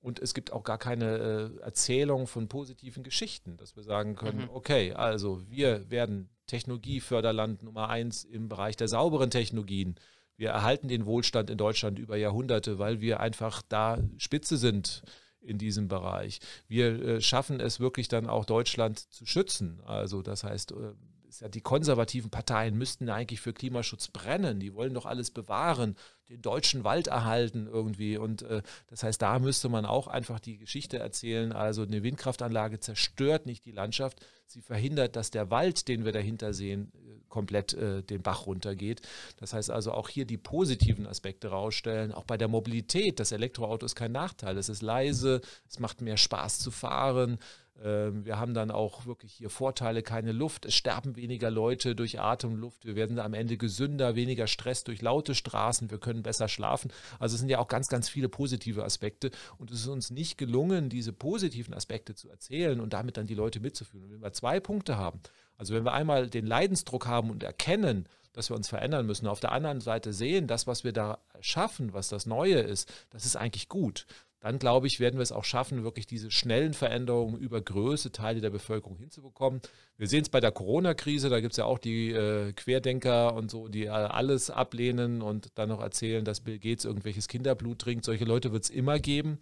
Und es gibt auch gar keine äh, Erzählung von positiven Geschichten, dass wir sagen können, mhm. okay, also wir werden Technologieförderland Nummer eins im Bereich der sauberen Technologien. Wir erhalten den Wohlstand in Deutschland über Jahrhunderte, weil wir einfach da Spitze sind in diesem Bereich. Wir äh, schaffen es wirklich dann auch Deutschland zu schützen. Also das heißt, äh, die konservativen Parteien müssten eigentlich für Klimaschutz brennen. Die wollen doch alles bewahren, den deutschen Wald erhalten irgendwie. Und äh, das heißt, da müsste man auch einfach die Geschichte erzählen. Also eine Windkraftanlage zerstört nicht die Landschaft, sie verhindert, dass der Wald, den wir dahinter sehen, äh, komplett äh, den Bach runtergeht. Das heißt also auch hier die positiven Aspekte rausstellen. Auch bei der Mobilität, das Elektroauto ist kein Nachteil. Es ist leise, es macht mehr Spaß zu fahren. Ähm, wir haben dann auch wirklich hier Vorteile, keine Luft, es sterben weniger Leute durch Atemluft, wir werden am Ende gesünder, weniger Stress durch laute Straßen, wir können besser schlafen. Also es sind ja auch ganz, ganz viele positive Aspekte und es ist uns nicht gelungen, diese positiven Aspekte zu erzählen und damit dann die Leute mitzuführen. Und wenn wir zwei Punkte haben, also wenn wir einmal den Leidensdruck haben und erkennen, dass wir uns verändern müssen, auf der anderen Seite sehen, das, was wir da schaffen, was das Neue ist, das ist eigentlich gut dann glaube ich, werden wir es auch schaffen, wirklich diese schnellen Veränderungen über Größe Teile der Bevölkerung hinzubekommen. Wir sehen es bei der Corona-Krise, da gibt es ja auch die äh, Querdenker und so, die äh, alles ablehnen und dann noch erzählen, dass Bill Gates irgendwelches Kinderblut trinkt. Solche Leute wird es immer geben.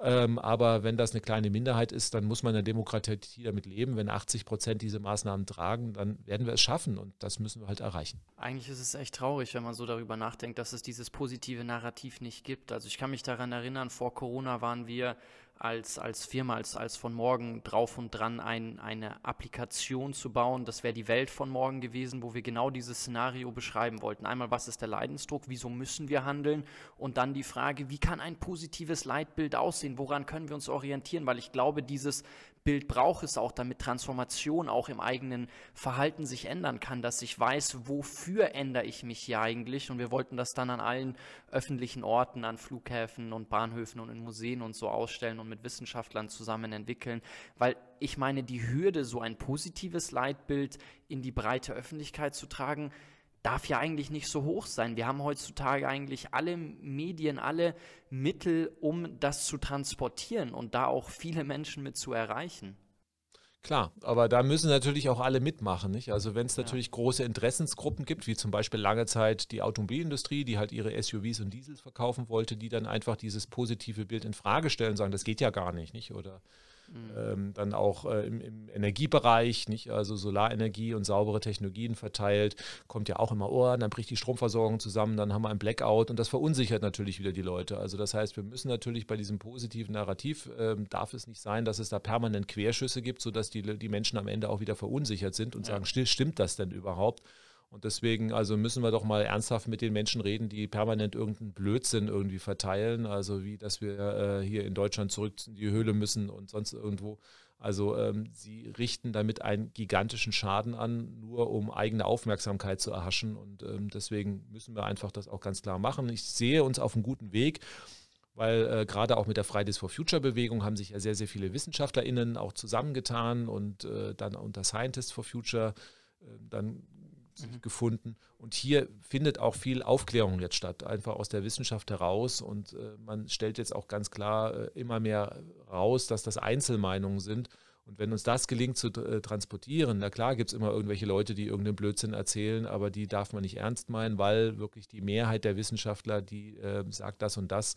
Ähm, aber wenn das eine kleine Minderheit ist, dann muss man in der Demokratie damit leben. Wenn 80 Prozent diese Maßnahmen tragen, dann werden wir es schaffen und das müssen wir halt erreichen. Eigentlich ist es echt traurig, wenn man so darüber nachdenkt, dass es dieses positive Narrativ nicht gibt. Also ich kann mich daran erinnern, vor Corona Corona waren wir als, als Firma, als, als von morgen drauf und dran, ein, eine Applikation zu bauen. Das wäre die Welt von morgen gewesen, wo wir genau dieses Szenario beschreiben wollten. Einmal, was ist der Leidensdruck, wieso müssen wir handeln? Und dann die Frage, wie kann ein positives Leitbild aussehen? Woran können wir uns orientieren? Weil ich glaube, dieses Bild braucht es auch, damit Transformation auch im eigenen Verhalten sich ändern kann, dass ich weiß, wofür ändere ich mich hier eigentlich. Und wir wollten das dann an allen öffentlichen Orten, an Flughäfen und Bahnhöfen und in Museen und so ausstellen und mit Wissenschaftlern zusammen entwickeln, weil ich meine, die Hürde, so ein positives Leitbild in die breite Öffentlichkeit zu tragen, darf ja eigentlich nicht so hoch sein. Wir haben heutzutage eigentlich alle Medien, alle Mittel, um das zu transportieren und da auch viele Menschen mit zu erreichen. Klar, aber da müssen natürlich auch alle mitmachen. Nicht? Also wenn es natürlich große Interessensgruppen gibt, wie zum Beispiel lange Zeit die Automobilindustrie, die halt ihre SUVs und Diesels verkaufen wollte, die dann einfach dieses positive Bild in Frage stellen, sagen, das geht ja gar nicht, nicht? Oder Mhm. ähm, dann auch äh, im, im, Energiebereich, nicht? also Solarenergie und saubere Technologien verteilt, kommt ja auch immer, Ohren, dann bricht die Stromversorgung zusammen, dann haben wir ein Blackout und das verunsichert natürlich wieder die Leute. Also das heißt, wir müssen natürlich bei diesem positiven Narrativ, äh, darf es nicht sein, dass es da permanent Querschüsse gibt, sodass die, die Menschen am Ende auch wieder verunsichert sind und ja. sagen, stimmt das denn überhaupt? Und deswegen, also müssen wir doch mal ernsthaft mit den Menschen reden, die permanent irgendeinen Blödsinn irgendwie verteilen. Also wie, dass wir äh, hier in Deutschland zurück in die Höhle müssen und sonst irgendwo. Also ähm, sie richten damit einen gigantischen Schaden an, nur um eigene Aufmerksamkeit zu erhaschen. Und ähm, deswegen müssen wir einfach das auch ganz klar machen. Ich sehe uns auf einem guten Weg weil äh, gerade auch mit der Fridays for Future Bewegung haben sich ja sehr, sehr viele WissenschaftlerInnen auch zusammengetan und äh, dann unter Scientists for Future äh, dann mhm. gefunden. Und hier findet auch viel Aufklärung jetzt statt, einfach aus der Wissenschaft heraus. Und äh, man stellt jetzt auch ganz klar äh, immer mehr raus, dass das Einzelmeinungen sind. Und wenn uns das gelingt zu äh, transportieren, na klar gibt es immer irgendwelche Leute, die irgendeinen Blödsinn erzählen, aber die darf man nicht ernst meinen, weil wirklich die Mehrheit der Wissenschaftler, die äh, sagt das und das,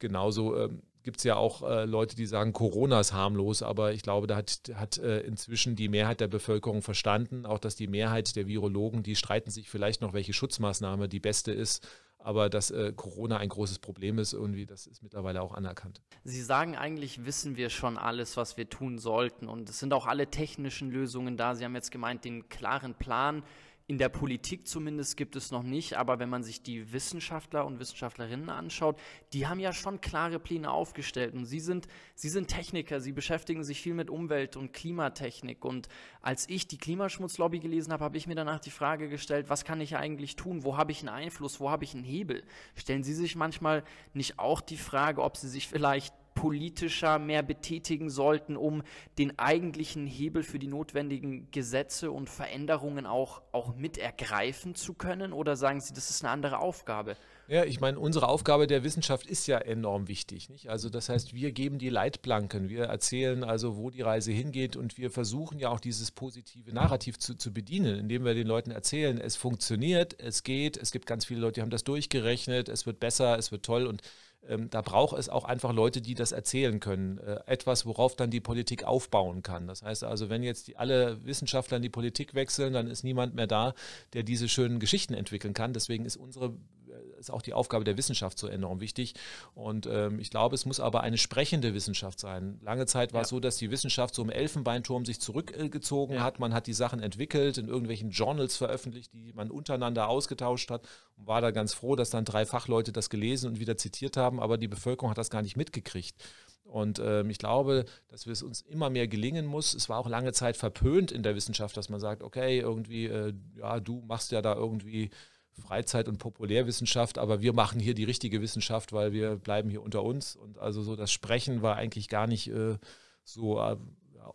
genauso ähm, gibt es ja auch äh, Leute, die sagen, Corona ist harmlos, aber ich glaube, da hat, hat äh, inzwischen die Mehrheit der Bevölkerung verstanden, auch dass die Mehrheit der Virologen, die streiten sich vielleicht noch, welche Schutzmaßnahme die beste ist. Aber dass äh, Corona ein großes Problem ist, irgendwie, das ist mittlerweile auch anerkannt. Sie sagen eigentlich, wissen wir schon alles, was wir tun sollten. Und es sind auch alle technischen Lösungen da. Sie haben jetzt gemeint, den klaren Plan in der Politik zumindest gibt es noch nicht, aber wenn man sich die Wissenschaftler und Wissenschaftlerinnen anschaut, die haben ja schon klare Pläne aufgestellt und sie sind, sie sind Techniker, sie beschäftigen sich viel mit Umwelt und Klimatechnik und als ich die Klimaschmutzlobby gelesen habe, habe ich mir danach die Frage gestellt, was kann ich eigentlich tun, wo habe ich einen Einfluss, wo habe ich einen Hebel? Stellen Sie sich manchmal nicht auch die Frage, ob Sie sich vielleicht politischer mehr betätigen sollten, um den eigentlichen Hebel für die notwendigen Gesetze und Veränderungen auch, auch mit ergreifen zu können? Oder sagen Sie, das ist eine andere Aufgabe? Ja, ich meine, unsere Aufgabe der Wissenschaft ist ja enorm wichtig. Nicht? Also das heißt, wir geben die Leitplanken, wir erzählen also, wo die Reise hingeht und wir versuchen ja auch dieses positive Narrativ zu, zu bedienen, indem wir den Leuten erzählen, es funktioniert, es geht, es gibt ganz viele Leute, die haben das durchgerechnet, es wird besser, es wird toll und ähm, da braucht es auch einfach Leute, die das erzählen können. Äh, etwas, worauf dann die Politik aufbauen kann. Das heißt also, wenn jetzt die, alle Wissenschaftler in die Politik wechseln, dann ist niemand mehr da, der diese schönen Geschichten entwickeln kann. Deswegen ist unsere ist auch die Aufgabe der Wissenschaft so enorm wichtig. Und ähm, ich glaube, es muss aber eine sprechende Wissenschaft sein. Lange Zeit war ja. es so, dass die Wissenschaft so im Elfenbeinturm sich zurückgezogen äh, ja. hat. Man hat die Sachen entwickelt, in irgendwelchen Journals veröffentlicht, die man untereinander ausgetauscht hat und war da ganz froh, dass dann drei Fachleute das gelesen und wieder zitiert haben, aber die Bevölkerung hat das gar nicht mitgekriegt. Und ähm, ich glaube, dass es uns immer mehr gelingen muss. Es war auch lange Zeit verpönt in der Wissenschaft, dass man sagt, okay, irgendwie, äh, ja, du machst ja da irgendwie Freizeit- und Populärwissenschaft, aber wir machen hier die richtige Wissenschaft, weil wir bleiben hier unter uns. Und also so das Sprechen war eigentlich gar nicht äh, so äh,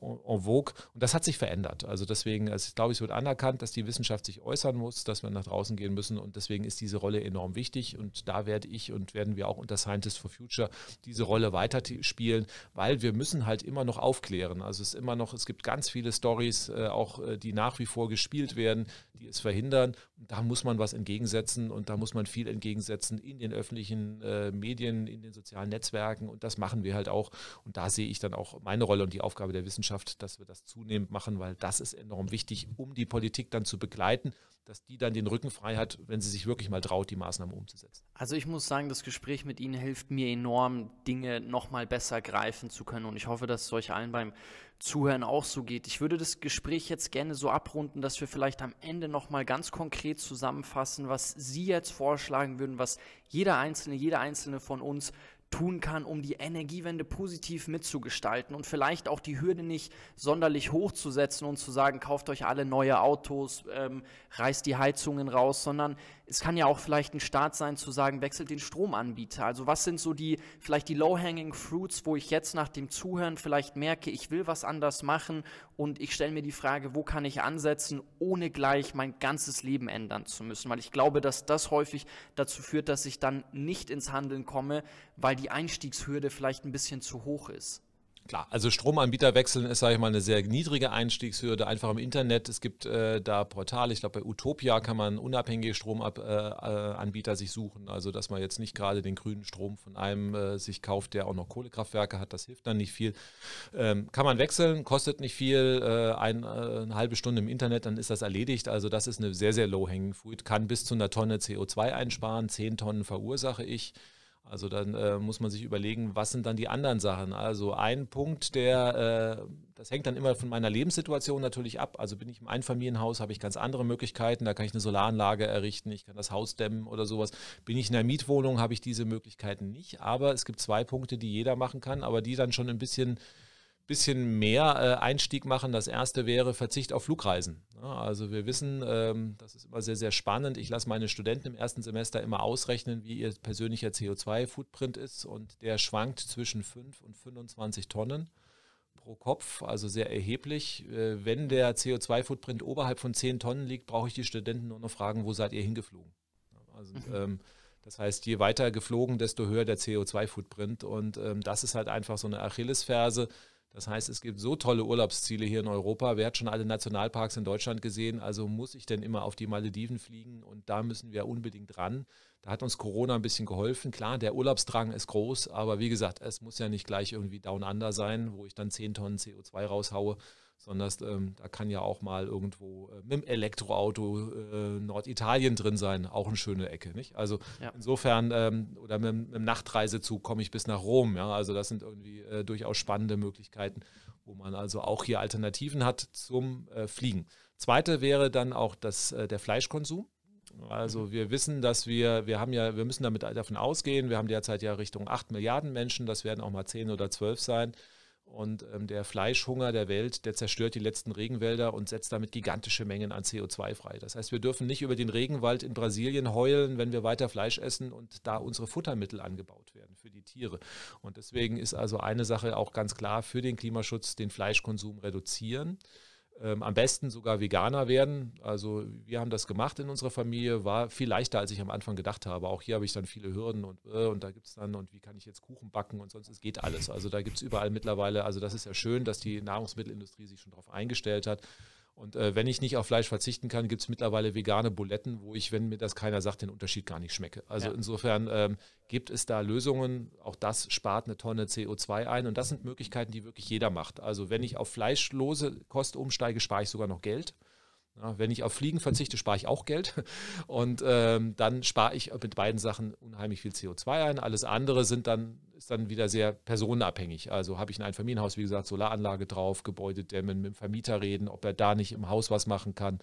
en vogue. Und das hat sich verändert. Also deswegen, also ich glaube, es wird anerkannt, dass die Wissenschaft sich äußern muss, dass wir nach draußen gehen müssen. Und deswegen ist diese Rolle enorm wichtig. Und da werde ich und werden wir auch unter Scientists for Future diese Rolle weiter spielen, weil wir müssen halt immer noch aufklären. Also es ist immer noch, es gibt ganz viele Stories, äh, auch äh, die nach wie vor gespielt werden, die es verhindern. da muss man was entgegensetzen und da muss man viel entgegensetzen in den öffentlichen äh, Medien, in den sozialen Netzwerken und das machen wir halt auch. Und da sehe ich dann auch meine Rolle und die Aufgabe der Wissenschaft, dass wir das zunehmend machen, weil das ist enorm wichtig, um die Politik dann zu begleiten dass die dann den Rücken frei hat, wenn sie sich wirklich mal traut, die Maßnahmen umzusetzen. Also ich muss sagen, das Gespräch mit Ihnen hilft mir enorm, Dinge nochmal besser greifen zu können und ich hoffe, dass es euch allen beim Zuhören auch so geht. Ich würde das Gespräch jetzt gerne so abrunden, dass wir vielleicht am Ende nochmal ganz konkret zusammenfassen, was Sie jetzt vorschlagen würden, was jeder Einzelne, jeder Einzelne von uns tun kann, um die Energiewende positiv mitzugestalten und vielleicht auch die Hürde nicht sonderlich hoch zu setzen und zu sagen, kauft euch alle neue Autos, ähm, reißt die Heizungen raus, sondern es kann ja auch vielleicht ein Start sein zu sagen, wechselt den Stromanbieter. Also was sind so die vielleicht die low-hanging fruits, wo ich jetzt nach dem Zuhören vielleicht merke, ich will was anders machen und ich stelle mir die Frage, wo kann ich ansetzen, ohne gleich mein ganzes Leben ändern zu müssen, weil ich glaube, dass das häufig dazu führt, dass ich dann nicht ins Handeln komme, weil die Einstiegshürde vielleicht ein bisschen zu hoch ist. Klar, also Stromanbieter wechseln ist, sage ich mal, eine sehr niedrige Einstiegshürde, einfach im Internet. Es gibt äh, da Portale, ich glaube bei Utopia kann man unabhängige Stromanbieter äh, sich suchen, also dass man jetzt nicht gerade den grünen Strom von einem äh, sich kauft, der auch noch Kohlekraftwerke hat, das hilft dann nicht viel. Ähm, kann man wechseln, kostet nicht viel, äh, ein, äh, eine halbe Stunde im Internet, dann ist das erledigt. Also das ist eine sehr, sehr low-hanging food kann bis zu einer Tonne CO2 einsparen, 10 Tonnen verursache ich. Also dann äh, muss man sich überlegen, was sind dann die anderen Sachen. Also ein Punkt, der, äh, das hängt dann immer von meiner Lebenssituation natürlich ab. Also bin ich im Einfamilienhaus, habe ich ganz andere Möglichkeiten. Da kann ich eine Solaranlage errichten, ich kann das Haus dämmen oder sowas. Bin ich in einer Mietwohnung, habe ich diese Möglichkeiten nicht. Aber es gibt zwei Punkte, die jeder machen kann, aber die dann schon ein bisschen bisschen mehr äh, Einstieg machen. Das erste wäre Verzicht auf Flugreisen. Ja, also wir wissen, ähm, das ist immer sehr, sehr spannend. Ich lasse meine Studenten im ersten Semester immer ausrechnen, wie ihr persönlicher CO2-Footprint ist und der schwankt zwischen 5 und 25 Tonnen pro Kopf, also sehr erheblich. Äh, wenn der CO2-Footprint oberhalb von 10 Tonnen liegt, brauche ich die Studenten nur noch fragen, wo seid ihr hingeflogen? Ja, also, mhm. ähm, das heißt, je weiter geflogen, desto höher der CO2-Footprint. Und ähm, das ist halt einfach so eine Achillesferse. Das heißt, es gibt so tolle Urlaubsziele hier in Europa. Wer hat schon alle Nationalparks in Deutschland gesehen? Also muss ich denn immer auf die Malediven fliegen? Und da müssen wir unbedingt ran. Da hat uns Corona ein bisschen geholfen. Klar, der Urlaubsdrang ist groß, aber wie gesagt, es muss ja nicht gleich irgendwie down under sein, wo ich dann 10 Tonnen CO2 raushaue, sondern ähm, da kann ja auch mal irgendwo äh, mit dem Elektroauto äh, Norditalien drin sein, auch eine schöne Ecke. Nicht? Also ja. insofern, ähm, oder mit, mit dem Nachtreisezug komme ich bis nach Rom. Ja? Also das sind irgendwie äh, durchaus spannende Möglichkeiten, wo man also auch hier Alternativen hat zum äh, Fliegen. Zweite wäre dann auch das, äh, der Fleischkonsum. Also mhm. wir wissen, dass wir, wir haben ja, wir müssen damit davon ausgehen, wir haben derzeit ja Richtung 8 Milliarden Menschen, das werden auch mal 10 oder 12 sein. Und ähm, der Fleischhunger der Welt, der zerstört die letzten Regenwälder und setzt damit gigantische Mengen an CO2 frei. Das heißt, wir dürfen nicht über den Regenwald in Brasilien heulen, wenn wir weiter Fleisch essen und da unsere Futtermittel angebaut werden für die Tiere. Und deswegen ist also eine Sache auch ganz klar für den Klimaschutz, den Fleischkonsum reduzieren ähm, am besten sogar Veganer werden. Also wir haben das gemacht in unserer Familie, war viel leichter, als ich am Anfang gedacht habe. Auch hier habe ich dann viele Hürden und, äh, und da gibt es dann, und wie kann ich jetzt Kuchen backen und sonst, es geht alles. Also da gibt es überall mittlerweile, also das ist ja schön, dass die Nahrungsmittelindustrie sich schon darauf eingestellt hat. Und äh, wenn ich nicht auf Fleisch verzichten kann, gibt es mittlerweile vegane Buletten, wo ich, wenn mir das keiner sagt, den Unterschied gar nicht schmecke. Also ja. insofern ähm, gibt es da Lösungen. Auch das spart eine Tonne CO2 ein. Und das sind Möglichkeiten, die wirklich jeder macht. Also wenn ich auf fleischlose Kost umsteige, spare ich sogar noch Geld. Ja, wenn ich auf Fliegen verzichte, spare ich auch Geld. Und ähm, dann spare ich mit beiden Sachen unheimlich viel CO2 ein. Alles andere sind dann, ist dann wieder sehr personenabhängig. Also habe ich in einem Familienhaus, wie gesagt, Solaranlage drauf, Gebäude dämmen, mit dem Vermieter reden, ob er da nicht im Haus was machen kann.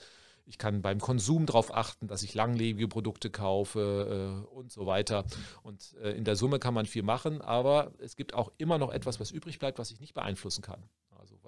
Ich kann beim Konsum darauf achten, dass ich langlebige Produkte kaufe äh, und so weiter. Und äh, in der Summe kann man viel machen, aber es gibt auch immer noch etwas, was übrig bleibt, was ich nicht beeinflussen kann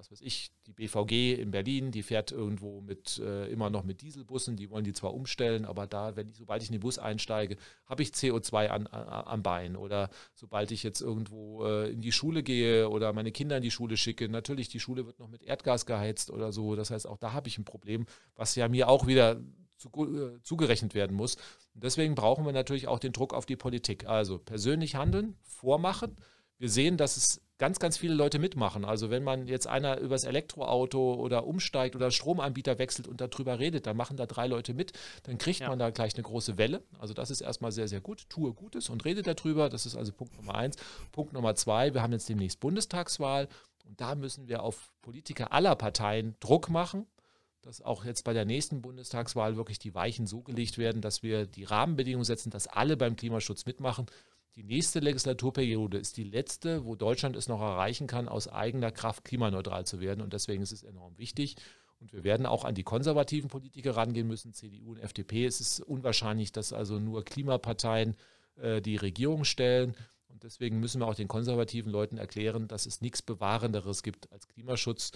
was weiß ich, die BVG in Berlin, die fährt irgendwo mit äh, immer noch mit Dieselbussen, die wollen die zwar umstellen, aber da, wenn ich, sobald ich in den Bus einsteige, habe ich CO2 an, an, am Bein. Oder sobald ich jetzt irgendwo äh, in die Schule gehe oder meine Kinder in die Schule schicke, natürlich, die Schule wird noch mit Erdgas geheizt oder so. Das heißt, auch da habe ich ein Problem, was ja mir auch wieder zu, äh, zugerechnet werden muss. Und deswegen brauchen wir natürlich auch den Druck auf die Politik. Also persönlich handeln, vormachen wir sehen, dass es ganz, ganz viele Leute mitmachen. Also wenn man jetzt einer übers Elektroauto oder umsteigt oder Stromanbieter wechselt und darüber redet, dann machen da drei Leute mit, dann kriegt ja. man da gleich eine große Welle. Also das ist erstmal sehr, sehr gut. Tue Gutes und rede darüber. Das ist also Punkt Nummer eins. Punkt Nummer zwei, wir haben jetzt demnächst Bundestagswahl und da müssen wir auf Politiker aller Parteien Druck machen dass auch jetzt bei der nächsten Bundestagswahl wirklich die Weichen so gelegt werden, dass wir die Rahmenbedingungen setzen, dass alle beim Klimaschutz mitmachen. Die nächste Legislaturperiode ist die letzte, wo Deutschland es noch erreichen kann, aus eigener Kraft klimaneutral zu werden. Und deswegen ist es enorm wichtig. Und wir werden auch an die konservativen Politiker rangehen müssen, CDU und FDP. Es ist unwahrscheinlich, dass also nur Klimaparteien äh, die Regierung stellen. Und deswegen müssen wir auch den konservativen Leuten erklären, dass es nichts Bewahrenderes gibt als Klimaschutz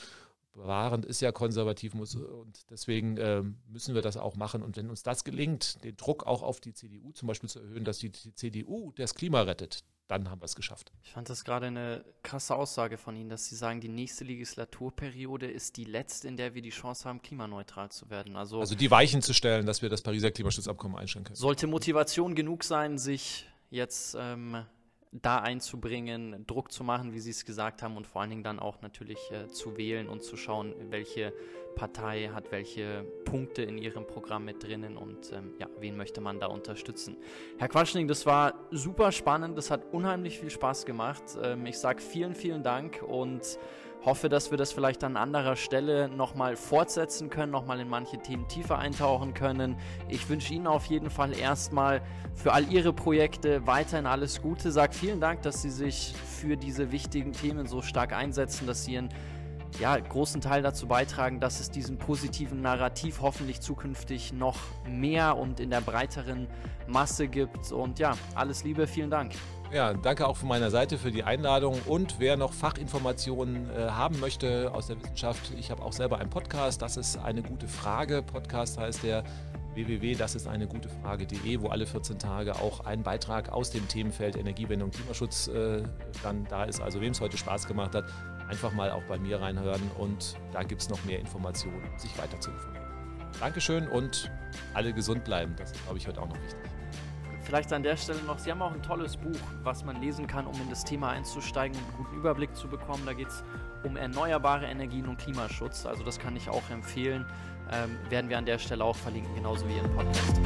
bewahrend ist ja Konservatismus und deswegen ähm, müssen wir das auch machen. Und wenn uns das gelingt, den Druck auch auf die CDU zum Beispiel zu erhöhen, dass die, die CDU das Klima rettet, dann haben wir es geschafft. Ich fand das gerade eine krasse Aussage von Ihnen, dass Sie sagen, die nächste Legislaturperiode ist die letzte, in der wir die Chance haben, klimaneutral zu werden. Also, also die Weichen zu stellen, dass wir das Pariser Klimaschutzabkommen einschränken können. Sollte Motivation genug sein, sich jetzt ähm, da einzubringen, Druck zu machen, wie Sie es gesagt haben, und vor allen Dingen dann auch natürlich äh, zu wählen und zu schauen, welche Partei hat welche Punkte in ihrem Programm mit drinnen und ähm, ja, wen möchte man da unterstützen. Herr Quatschning, das war super spannend, das hat unheimlich viel Spaß gemacht. Ähm, ich sage vielen, vielen Dank und Hoffe, dass wir das vielleicht an anderer Stelle nochmal fortsetzen können, nochmal in manche Themen tiefer eintauchen können. Ich wünsche Ihnen auf jeden Fall erstmal für all Ihre Projekte weiterhin alles Gute. Sag vielen Dank, dass Sie sich für diese wichtigen Themen so stark einsetzen, dass Sie einen ja, großen Teil dazu beitragen, dass es diesen positiven Narrativ hoffentlich zukünftig noch mehr und in der breiteren Masse gibt. Und ja, alles Liebe, vielen Dank. Ja, danke auch von meiner Seite für die Einladung. Und wer noch Fachinformationen äh, haben möchte aus der Wissenschaft, ich habe auch selber einen Podcast. Das ist eine gute Frage. Podcast heißt der ist eine gute Frage.de, wo alle 14 Tage auch ein Beitrag aus dem Themenfeld Energiewende und Klimaschutz äh, dann da ist. Also wem es heute Spaß gemacht hat, einfach mal auch bei mir reinhören. Und da gibt es noch mehr Informationen, sich weiter zu informieren. Dankeschön und alle gesund bleiben. Das ist, glaube ich, heute auch noch wichtig. Vielleicht an der Stelle noch, Sie haben auch ein tolles Buch, was man lesen kann, um in das Thema einzusteigen und einen guten Überblick zu bekommen. Da geht es um erneuerbare Energien und Klimaschutz. Also das kann ich auch empfehlen. Ähm, werden wir an der Stelle auch verlinken, genauso wie Ihren Podcast.